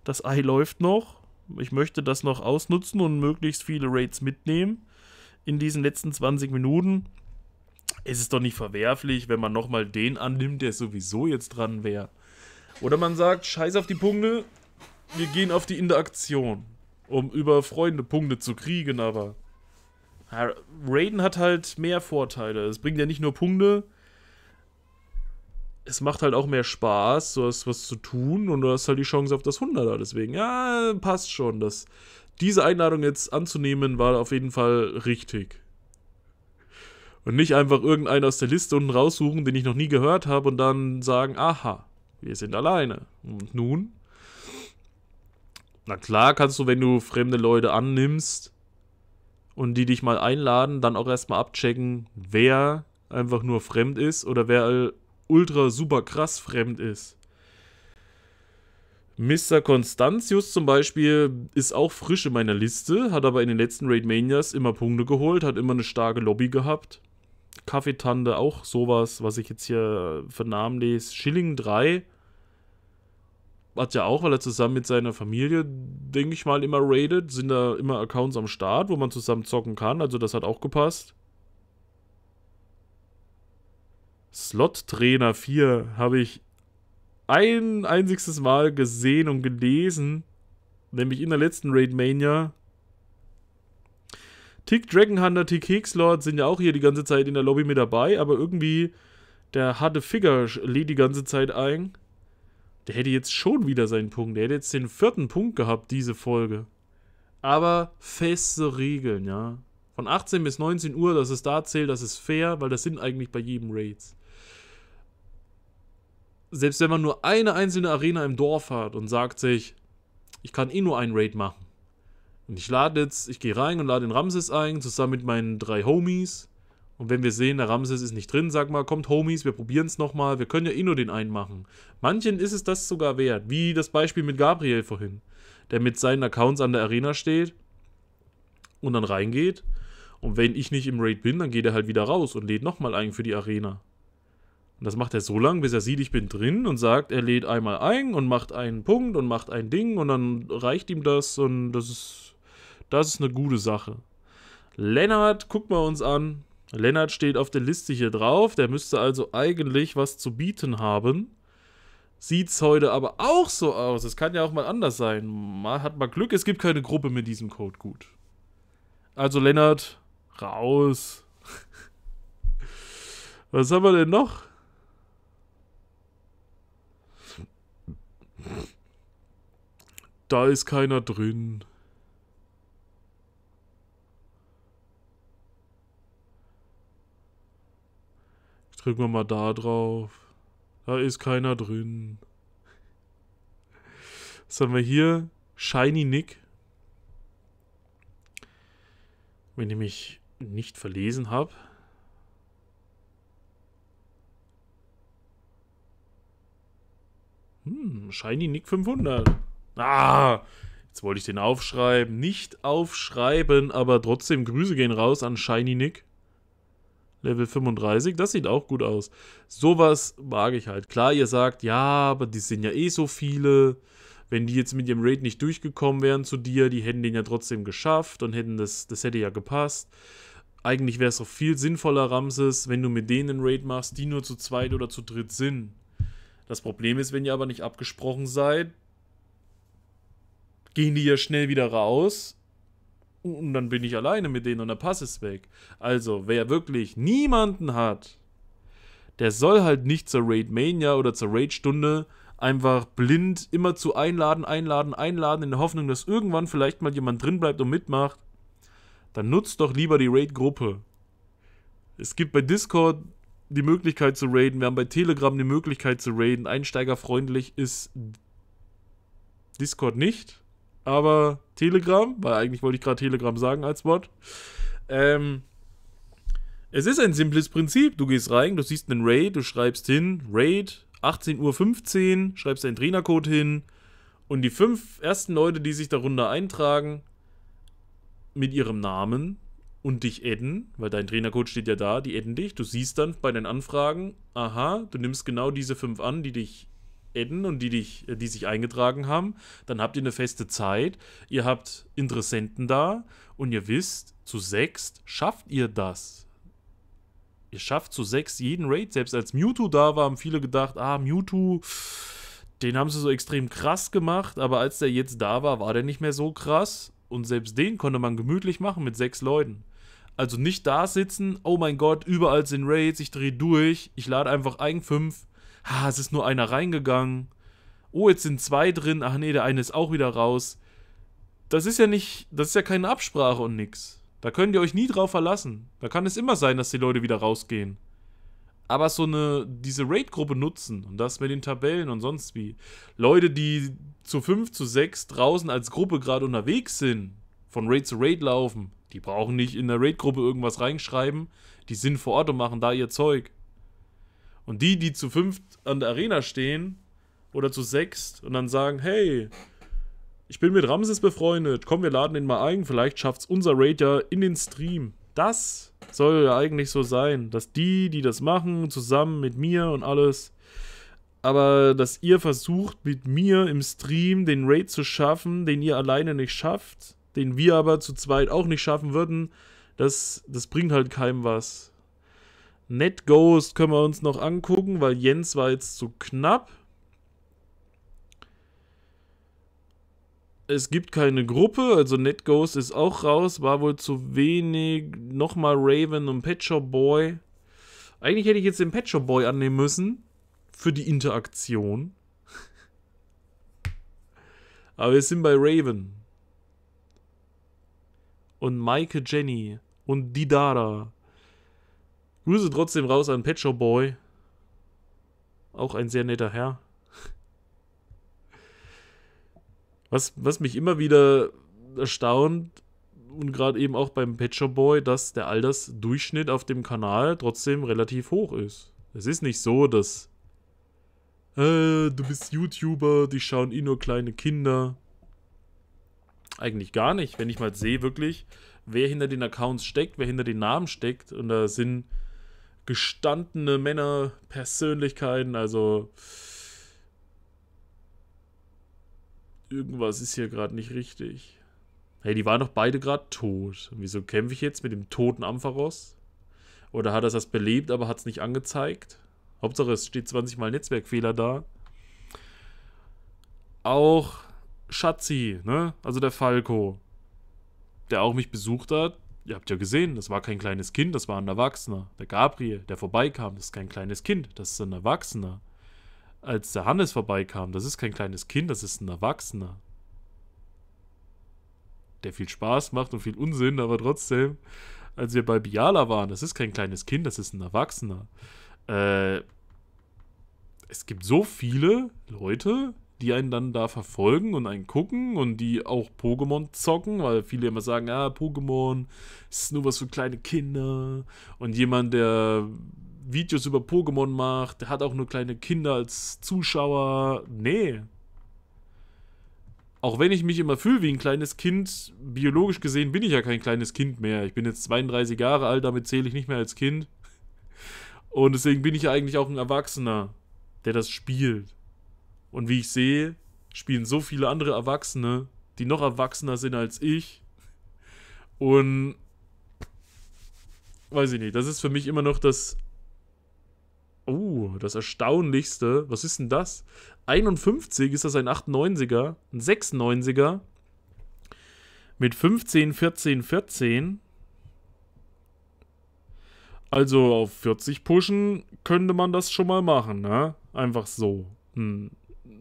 Das Ei läuft noch. Ich möchte das noch ausnutzen und möglichst viele Raids mitnehmen in diesen letzten 20 Minuten. Es ist doch nicht verwerflich, wenn man nochmal den annimmt, der sowieso jetzt dran wäre. Oder man sagt, scheiß auf die Punkte, wir gehen auf die Interaktion. Um über Freunde Punkte zu kriegen, aber. Raiden hat halt mehr Vorteile. Es bringt ja nicht nur Punkte. Es macht halt auch mehr Spaß, du hast was zu tun und du hast halt die Chance auf das 100er. Ah, deswegen, ja, passt schon. Das, diese Einladung jetzt anzunehmen, war auf jeden Fall richtig. Und nicht einfach irgendeinen aus der Liste unten raussuchen, den ich noch nie gehört habe und dann sagen, aha. Wir sind alleine. Und nun? Na klar kannst du, wenn du fremde Leute annimmst und die dich mal einladen, dann auch erstmal abchecken, wer einfach nur fremd ist oder wer ultra super krass fremd ist. Mr. Constantius zum Beispiel ist auch frisch in meiner Liste, hat aber in den letzten Raid Manias immer Punkte geholt, hat immer eine starke Lobby gehabt. Kaffeetande, auch sowas, was ich jetzt hier für Namen lese. Schilling 3 hat ja auch, weil er zusammen mit seiner Familie, denke ich mal, immer raided, sind da immer Accounts am Start, wo man zusammen zocken kann, also das hat auch gepasst. Slot Trainer 4 habe ich ein einziges Mal gesehen und gelesen, nämlich in der letzten Raid Mania, Tick Dragon Hunter, Tick Hexlord sind ja auch hier die ganze Zeit in der Lobby mit dabei, aber irgendwie der harte Figger lädt die ganze Zeit ein. Der hätte jetzt schon wieder seinen Punkt. Der hätte jetzt den vierten Punkt gehabt, diese Folge. Aber feste Regeln, ja. Von 18 bis 19 Uhr, dass es da zählt, das ist fair, weil das sind eigentlich bei jedem Raids. Selbst wenn man nur eine einzelne Arena im Dorf hat und sagt sich, ich kann eh nur einen Raid machen und ich lade jetzt, ich gehe rein und lade den Ramses ein, zusammen mit meinen drei Homies. Und wenn wir sehen, der Ramses ist nicht drin, sag mal, kommt Homies, wir probieren es nochmal. Wir können ja eh nur den einen machen. Manchen ist es das sogar wert, wie das Beispiel mit Gabriel vorhin, der mit seinen Accounts an der Arena steht und dann reingeht. Und wenn ich nicht im Raid bin, dann geht er halt wieder raus und lädt nochmal ein für die Arena. Und das macht er so lange, bis er sieht, ich bin drin und sagt, er lädt einmal ein und macht einen Punkt und macht ein Ding und dann reicht ihm das und das ist das ist eine gute Sache. Lennart, guck mal uns an. Lennart steht auf der Liste hier drauf. Der müsste also eigentlich was zu bieten haben. Sieht es heute aber auch so aus. Es kann ja auch mal anders sein. Man hat mal Glück, es gibt keine Gruppe mit diesem Code. Gut. Also Lennart, raus. Was haben wir denn noch? Da ist keiner drin. Drücken wir mal da drauf. Da ist keiner drin. Was haben wir hier? Shiny Nick. Wenn ich mich nicht verlesen habe. Hm, Shiny Nick 500. Ah, jetzt wollte ich den aufschreiben. Nicht aufschreiben, aber trotzdem Grüße gehen raus an Shiny Nick. Level 35, das sieht auch gut aus. Sowas mag ich halt. Klar, ihr sagt, ja, aber die sind ja eh so viele. Wenn die jetzt mit ihrem Raid nicht durchgekommen wären zu dir, die hätten den ja trotzdem geschafft und hätten das, das hätte ja gepasst. Eigentlich wäre es doch viel sinnvoller, Ramses, wenn du mit denen einen Raid machst, die nur zu zweit oder zu dritt sind. Das Problem ist, wenn ihr aber nicht abgesprochen seid, gehen die ja schnell wieder raus, und dann bin ich alleine mit denen und der Pass ist weg. Also, wer wirklich niemanden hat, der soll halt nicht zur Raid Mania oder zur Raid Stunde einfach blind immer zu einladen, einladen, einladen, in der Hoffnung, dass irgendwann vielleicht mal jemand drin bleibt und mitmacht. Dann nutzt doch lieber die Raid-Gruppe. Es gibt bei Discord die Möglichkeit zu raiden, wir haben bei Telegram die Möglichkeit zu raiden. Einsteigerfreundlich ist Discord nicht aber Telegram, weil eigentlich wollte ich gerade Telegram sagen als Wort. Ähm, es ist ein simples Prinzip. Du gehst rein, du siehst einen Raid, du schreibst hin, Raid, 18.15 Uhr, schreibst deinen Trainercode hin und die fünf ersten Leute, die sich darunter eintragen, mit ihrem Namen und dich adden, weil dein Trainercode steht ja da, die adden dich. Du siehst dann bei den Anfragen, aha, du nimmst genau diese fünf an, die dich Adden und die, dich, äh, die sich eingetragen haben. Dann habt ihr eine feste Zeit, ihr habt Interessenten da und ihr wisst, zu sechst schafft ihr das. Ihr schafft zu sechs jeden Raid. Selbst als Mewtwo da war, haben viele gedacht, ah, Mewtwo, den haben sie so extrem krass gemacht, aber als der jetzt da war, war der nicht mehr so krass. Und selbst den konnte man gemütlich machen mit sechs Leuten. Also nicht da sitzen, oh mein Gott, überall sind Raids, ich drehe durch, ich lade einfach ein fünf, ah, es ist nur einer reingegangen. Oh, jetzt sind zwei drin. Ach nee, der eine ist auch wieder raus. Das ist ja nicht, das ist ja keine Absprache und nix. Da könnt ihr euch nie drauf verlassen. Da kann es immer sein, dass die Leute wieder rausgehen. Aber so eine, diese Raid-Gruppe nutzen und das mit den Tabellen und sonst wie. Leute, die zu 5, zu 6 draußen als Gruppe gerade unterwegs sind, von Raid zu Raid laufen, die brauchen nicht in der Raid-Gruppe irgendwas reinschreiben. Die sind vor Ort und machen da ihr Zeug. Und die, die zu fünft an der Arena stehen oder zu sechst und dann sagen, hey, ich bin mit Ramses befreundet, komm, wir laden ihn mal ein, vielleicht schafft's unser Raid ja in den Stream. Das soll ja eigentlich so sein, dass die, die das machen, zusammen mit mir und alles, aber dass ihr versucht, mit mir im Stream den Raid zu schaffen, den ihr alleine nicht schafft, den wir aber zu zweit auch nicht schaffen würden, das, das bringt halt keinem was. Net Ghost können wir uns noch angucken, weil Jens war jetzt zu knapp. Es gibt keine Gruppe, also NetGhost ist auch raus, war wohl zu wenig. Nochmal Raven und Pet Shop Boy. Eigentlich hätte ich jetzt den Pet Shop Boy annehmen müssen für die Interaktion. Aber wir sind bei Raven. Und Maike Jenny und Didara. Grüße trotzdem raus an Pecho Boy. Auch ein sehr netter Herr. Was, was mich immer wieder erstaunt und gerade eben auch beim Pecho Boy, dass der Altersdurchschnitt auf dem Kanal trotzdem relativ hoch ist. Es ist nicht so, dass äh, du bist YouTuber, die schauen eh nur kleine Kinder. Eigentlich gar nicht, wenn ich mal sehe wirklich, wer hinter den Accounts steckt, wer hinter den Namen steckt. Und da sind gestandene Männer, Persönlichkeiten, also irgendwas ist hier gerade nicht richtig. Hey, die waren doch beide gerade tot. Wieso kämpfe ich jetzt mit dem toten Ampharos? Oder hat er das belebt, aber hat es nicht angezeigt? Hauptsache, es steht 20 Mal Netzwerkfehler da. Auch Schatzi, ne? Also der Falco, der auch mich besucht hat, ihr habt ja gesehen, das war kein kleines Kind, das war ein Erwachsener. Der Gabriel, der vorbeikam, das ist kein kleines Kind, das ist ein Erwachsener. Als der Hannes vorbeikam, das ist kein kleines Kind, das ist ein Erwachsener. Der viel Spaß macht und viel Unsinn, aber trotzdem, als wir bei Biala waren, das ist kein kleines Kind, das ist ein Erwachsener. Äh, es gibt so viele Leute, die einen dann da verfolgen und einen gucken und die auch Pokémon zocken, weil viele immer sagen, ah, Pokémon ist nur was für kleine Kinder. Und jemand, der Videos über Pokémon macht, der hat auch nur kleine Kinder als Zuschauer. Nee. Auch wenn ich mich immer fühle wie ein kleines Kind, biologisch gesehen bin ich ja kein kleines Kind mehr. Ich bin jetzt 32 Jahre alt, damit zähle ich nicht mehr als Kind. Und deswegen bin ich ja eigentlich auch ein Erwachsener, der das spielt. Und wie ich sehe, spielen so viele andere Erwachsene, die noch erwachsener sind als ich. Und weiß ich nicht, das ist für mich immer noch das. Oh, das Erstaunlichste. Was ist denn das? 51 ist das ein 98er, ein 96er. Mit 15, 14, 14. Also auf 40 pushen könnte man das schon mal machen, ne? Einfach so. Hm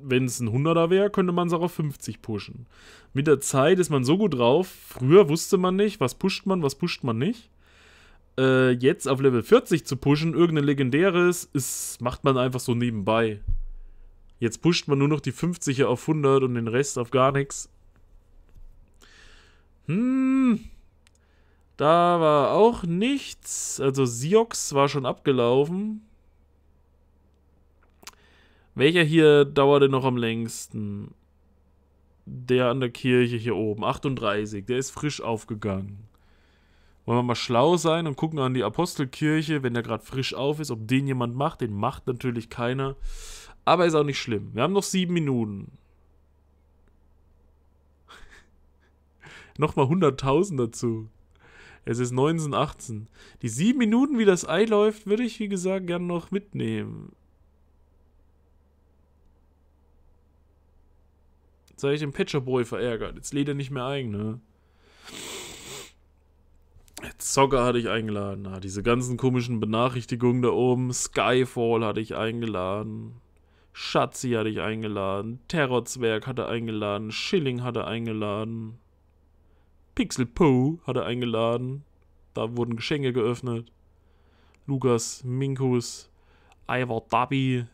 wenn es ein 100er wäre, könnte man es auch auf 50 pushen. Mit der Zeit ist man so gut drauf. Früher wusste man nicht, was pusht man, was pusht man nicht. Äh, jetzt auf Level 40 zu pushen, irgendein legendäres, ist, macht man einfach so nebenbei. Jetzt pusht man nur noch die 50er auf 100 und den Rest auf gar nichts. Hm. Da war auch nichts. Also Siox war schon abgelaufen. Welcher hier dauerte noch am längsten? Der an der Kirche hier oben. 38. Der ist frisch aufgegangen. Wollen wir mal schlau sein und gucken an die Apostelkirche, wenn der gerade frisch auf ist, ob den jemand macht. Den macht natürlich keiner. Aber ist auch nicht schlimm. Wir haben noch sieben Minuten. Nochmal 100.000 dazu. Es ist 1918. Die sieben Minuten, wie das Ei läuft, würde ich, wie gesagt, gerne noch mitnehmen. Jetzt habe ich den Pitcher Boy verärgert. Jetzt lädt er nicht mehr ein, ne? Zocker hatte ich eingeladen. Ah, diese ganzen komischen Benachrichtigungen da oben. Skyfall hatte ich eingeladen. Schatzi hatte ich eingeladen. Terrorzwerg hatte eingeladen. Schilling hatte eingeladen. Pixel Poo hatte eingeladen. Da wurden Geschenke geöffnet. Lukas, Minkus, Ivor Dabi,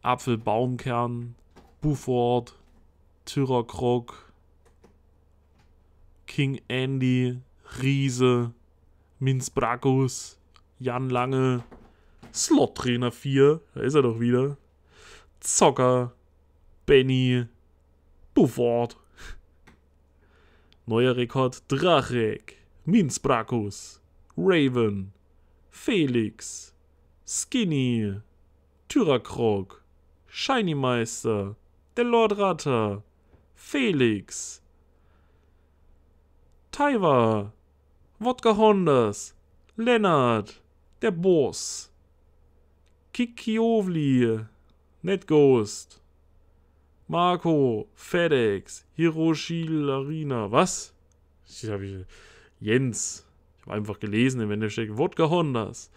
Apfelbaumkern, Buford, Tyrokrog, King Andy, Riese, Minz Brakus, Jan Lange, Slot-Trainer 4, da ist er doch wieder, Zocker, Benny, Bufford, neuer Rekord Drachek, Minz Brakus, Raven, Felix, Skinny, Tyrakrog, Shiny Meister, der Lord Ratter, Felix. Taiwa. Wodka Hondas. Lennart. Der Boss. Kikiovli. Netghost. Marco. FedEx. Hiroshi Larina. Was? Ich hab Jens. Ich habe einfach gelesen im Endeffekt. Wodka Hondas.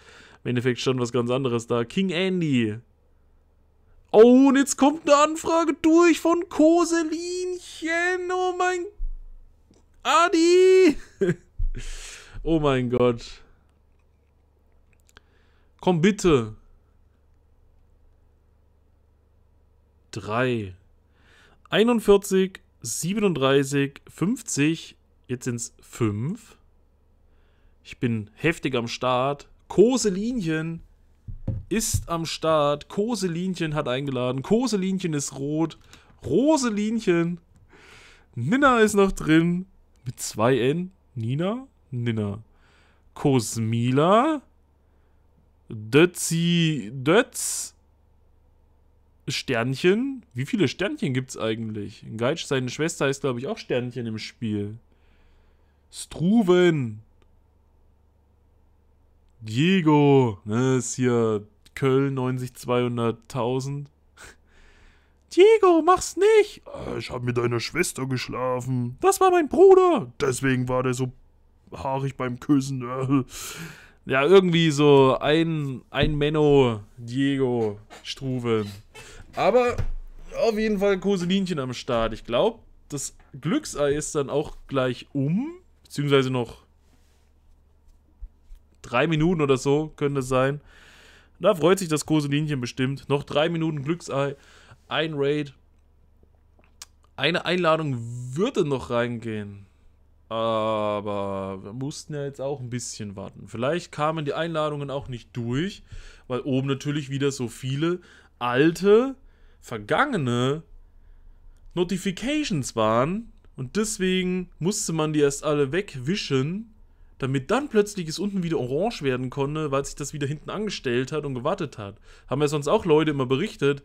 Im Endeffekt stand was ganz anderes da. King Andy. Oh, und jetzt kommt eine Anfrage durch von Koselinchen. Oh mein... Adi! oh mein Gott. Komm bitte. Drei. 41, 37, 50. Jetzt sind es fünf. Ich bin heftig am Start. Koselinchen ist am Start. Koselinchen hat eingeladen. Koselinchen ist rot. Roselinchen. Nina ist noch drin. Mit zwei N. Nina? Nina. Kosmila. Dötzi. Dötz. Sternchen. Wie viele Sternchen gibt's eigentlich? Geitsch, seine Schwester ist, glaube ich, auch Sternchen im Spiel. Struven. Diego, ne, ist hier Köln 90 200.000. Diego, mach's nicht! Äh, ich hab mit deiner Schwester geschlafen. Das war mein Bruder. Deswegen war der so haarig beim Küssen. Ne? Ja, irgendwie so ein, ein Menno Diego Struve. Aber auf jeden Fall Koselinchen am Start. Ich glaube, das Glücksei ist dann auch gleich um, beziehungsweise noch drei Minuten oder so könnte es sein. Da freut sich das Koselinchen bestimmt. Noch drei Minuten Glücksei, ein Raid. Eine Einladung würde noch reingehen. Aber wir mussten ja jetzt auch ein bisschen warten. Vielleicht kamen die Einladungen auch nicht durch, weil oben natürlich wieder so viele alte, vergangene Notifications waren. Und deswegen musste man die erst alle wegwischen damit dann plötzlich es unten wieder orange werden konnte, weil sich das wieder hinten angestellt hat und gewartet hat. Haben ja sonst auch Leute immer berichtet,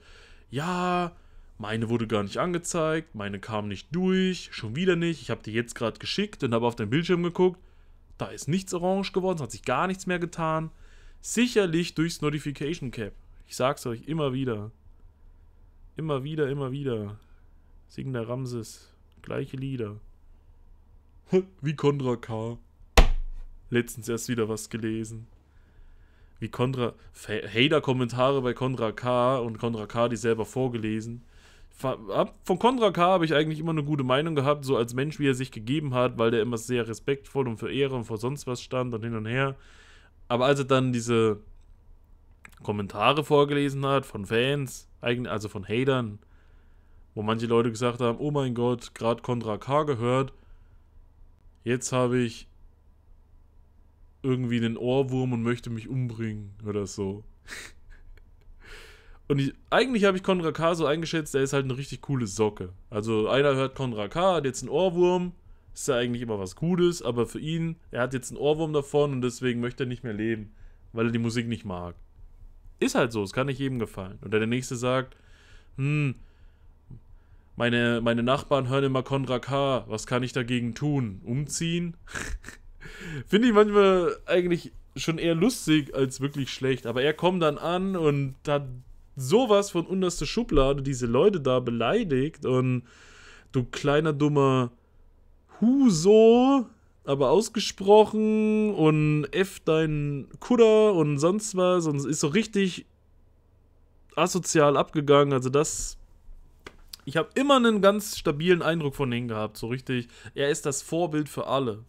ja, meine wurde gar nicht angezeigt, meine kam nicht durch, schon wieder nicht, ich habe dir jetzt gerade geschickt und habe auf deinen Bildschirm geguckt, da ist nichts orange geworden, es hat sich gar nichts mehr getan. Sicherlich durchs Notification Cap. Ich sag's euch immer wieder. Immer wieder, immer wieder. Sing der Ramses. Gleiche Lieder. Wie Contra K. Letztens erst wieder was gelesen. Wie Kontra. Hater-Kommentare bei Kontra K und Kontra K, die selber vorgelesen. Von Kontra K habe ich eigentlich immer eine gute Meinung gehabt, so als Mensch, wie er sich gegeben hat, weil der immer sehr respektvoll und für Ehre und vor sonst was stand und hin und her. Aber als er dann diese Kommentare vorgelesen hat von Fans, also von Hatern, wo manche Leute gesagt haben, oh mein Gott, gerade Kontra K gehört, jetzt habe ich irgendwie einen Ohrwurm und möchte mich umbringen oder so. Und ich, eigentlich habe ich Konra K. so eingeschätzt, er ist halt eine richtig coole Socke. Also einer hört Konra K., hat jetzt einen Ohrwurm, ist ja eigentlich immer was Gutes, aber für ihn, er hat jetzt einen Ohrwurm davon und deswegen möchte er nicht mehr leben, weil er die Musik nicht mag. Ist halt so, es kann nicht jedem gefallen. Oder der Nächste sagt, hm, meine, meine Nachbarn hören immer Konra K., was kann ich dagegen tun? Umziehen? Finde ich manchmal eigentlich schon eher lustig als wirklich schlecht. Aber er kommt dann an und hat sowas von unterster Schublade diese Leute da beleidigt und du kleiner dummer Huso, aber ausgesprochen und F dein Kudder und sonst was und ist so richtig asozial abgegangen. Also das ich habe immer einen ganz stabilen Eindruck von ihm gehabt, so richtig. Er ist das Vorbild für alle.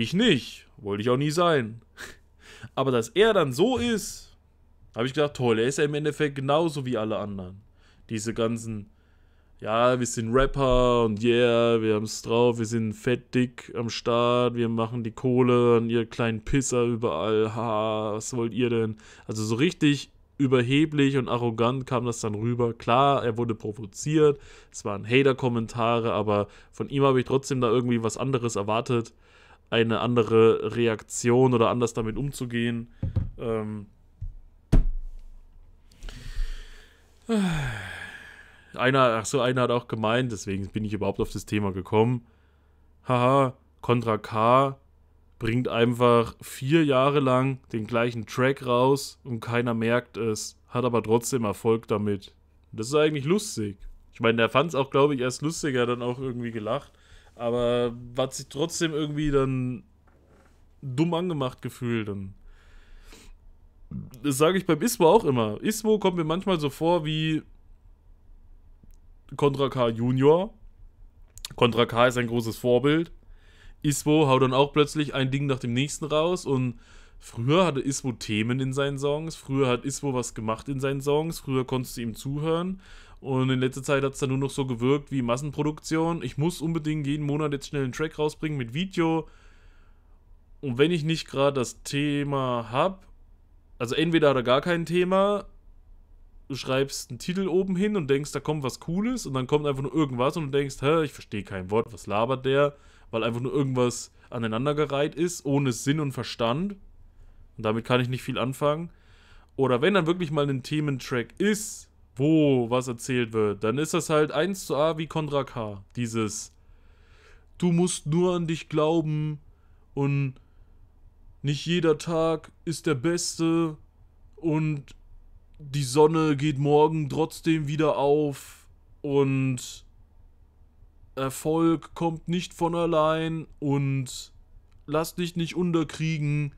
Ich nicht. Wollte ich auch nie sein. Aber dass er dann so ist, habe ich gedacht, toll, er ist ja im Endeffekt genauso wie alle anderen. Diese ganzen, ja, wir sind Rapper und yeah, wir haben es drauf, wir sind fett dick am Start, wir machen die Kohle an ihr kleinen Pisser überall, ha, was wollt ihr denn? Also so richtig überheblich und arrogant kam das dann rüber. Klar, er wurde provoziert, es waren Hater-Kommentare, aber von ihm habe ich trotzdem da irgendwie was anderes erwartet eine andere Reaktion oder anders damit umzugehen. Ähm einer, ach so, einer hat auch gemeint, deswegen bin ich überhaupt auf das Thema gekommen. Haha, Contra K bringt einfach vier Jahre lang den gleichen Track raus und keiner merkt es, hat aber trotzdem Erfolg damit. Das ist eigentlich lustig. Ich meine, der fand es auch, glaube ich, erst lustiger, dann auch irgendwie gelacht. Aber hat sich trotzdem irgendwie dann dumm angemacht gefühlt. Und das sage ich beim Iswo auch immer. Iswo kommt mir manchmal so vor wie Contra K Junior. Contra K ist ein großes Vorbild. Iswo haut dann auch plötzlich ein Ding nach dem nächsten raus und früher hatte Iswo Themen in seinen Songs, früher hat Iswo was gemacht in seinen Songs, früher konntest du ihm zuhören und in letzter Zeit hat es dann nur noch so gewirkt wie Massenproduktion. Ich muss unbedingt jeden Monat jetzt schnell einen Track rausbringen mit Video. Und wenn ich nicht gerade das Thema habe, also entweder hat er gar kein Thema, du schreibst einen Titel oben hin und denkst, da kommt was Cooles und dann kommt einfach nur irgendwas und du denkst, hä, ich verstehe kein Wort, was labert der, weil einfach nur irgendwas aneinandergereiht ist, ohne Sinn und Verstand. Und damit kann ich nicht viel anfangen. Oder wenn dann wirklich mal ein Thementrack ist, wo was erzählt wird, dann ist das halt 1 zu A wie Contra K. Dieses, du musst nur an dich glauben und nicht jeder Tag ist der beste und die Sonne geht morgen trotzdem wieder auf und Erfolg kommt nicht von allein und lass dich nicht unterkriegen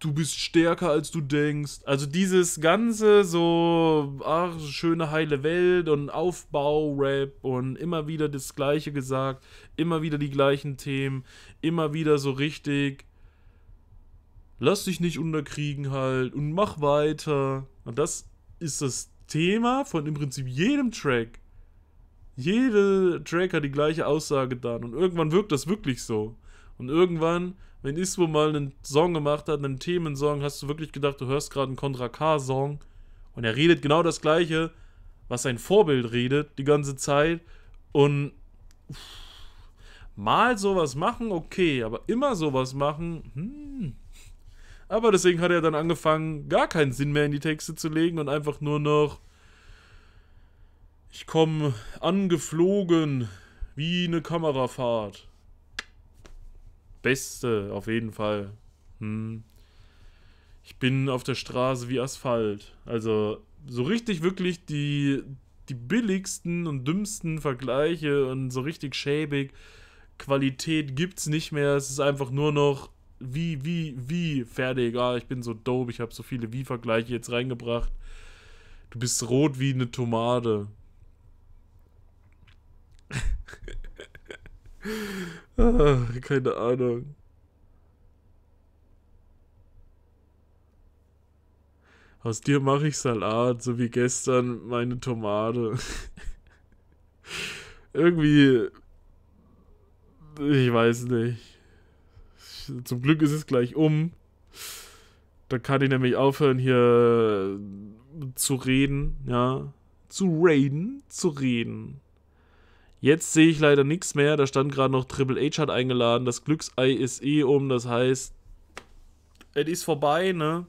du bist stärker als du denkst. Also dieses ganze so, ach, schöne heile Welt und Aufbau-Rap und immer wieder das Gleiche gesagt, immer wieder die gleichen Themen, immer wieder so richtig, lass dich nicht unterkriegen halt und mach weiter. Und das ist das Thema von im Prinzip jedem Track. Jede Track hat die gleiche Aussage dann und irgendwann wirkt das wirklich so. Und irgendwann wenn Iswo mal einen Song gemacht hat, einen Themensong, hast du wirklich gedacht, du hörst gerade einen Contra K-Song und er redet genau das Gleiche, was sein Vorbild redet die ganze Zeit und pff, mal sowas machen, okay, aber immer sowas machen, hm. Aber deswegen hat er dann angefangen, gar keinen Sinn mehr in die Texte zu legen und einfach nur noch ich komme angeflogen wie eine Kamerafahrt. Beste, auf jeden Fall. Hm. Ich bin auf der Straße wie Asphalt. Also so richtig wirklich die, die billigsten und dümmsten Vergleiche und so richtig schäbig. Qualität gibt's nicht mehr. Es ist einfach nur noch wie, wie, wie fertig. Ah, ich bin so dope. Ich habe so viele wie-Vergleiche jetzt reingebracht. Du bist rot wie eine Tomate. Ach, keine Ahnung. Aus dir mache ich Salat, so wie gestern meine Tomate. Irgendwie. Ich weiß nicht. Zum Glück ist es gleich um. Da kann ich nämlich aufhören, hier zu reden, ja. Zu reden, zu reden. Jetzt sehe ich leider nichts mehr. Da stand gerade noch Triple H hat eingeladen. Das Glücksei ist eh um. Das heißt, es ist vorbei, ne?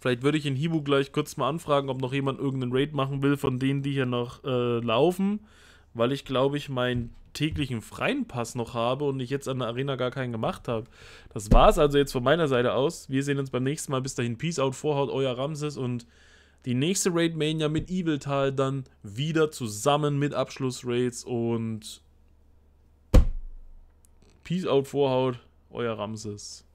Vielleicht würde ich in Hibu gleich kurz mal anfragen, ob noch jemand irgendeinen Raid machen will von denen, die hier noch äh, laufen. Weil ich glaube, ich meinen täglichen freien Pass noch habe und ich jetzt an der Arena gar keinen gemacht habe. Das war's also jetzt von meiner Seite aus. Wir sehen uns beim nächsten Mal. Bis dahin, Peace out, Vorhaut, euer Ramses und die nächste Raid Mania mit Eviltal dann wieder zusammen mit Abschluss-Raids und Peace out, Vorhaut, euer Ramses.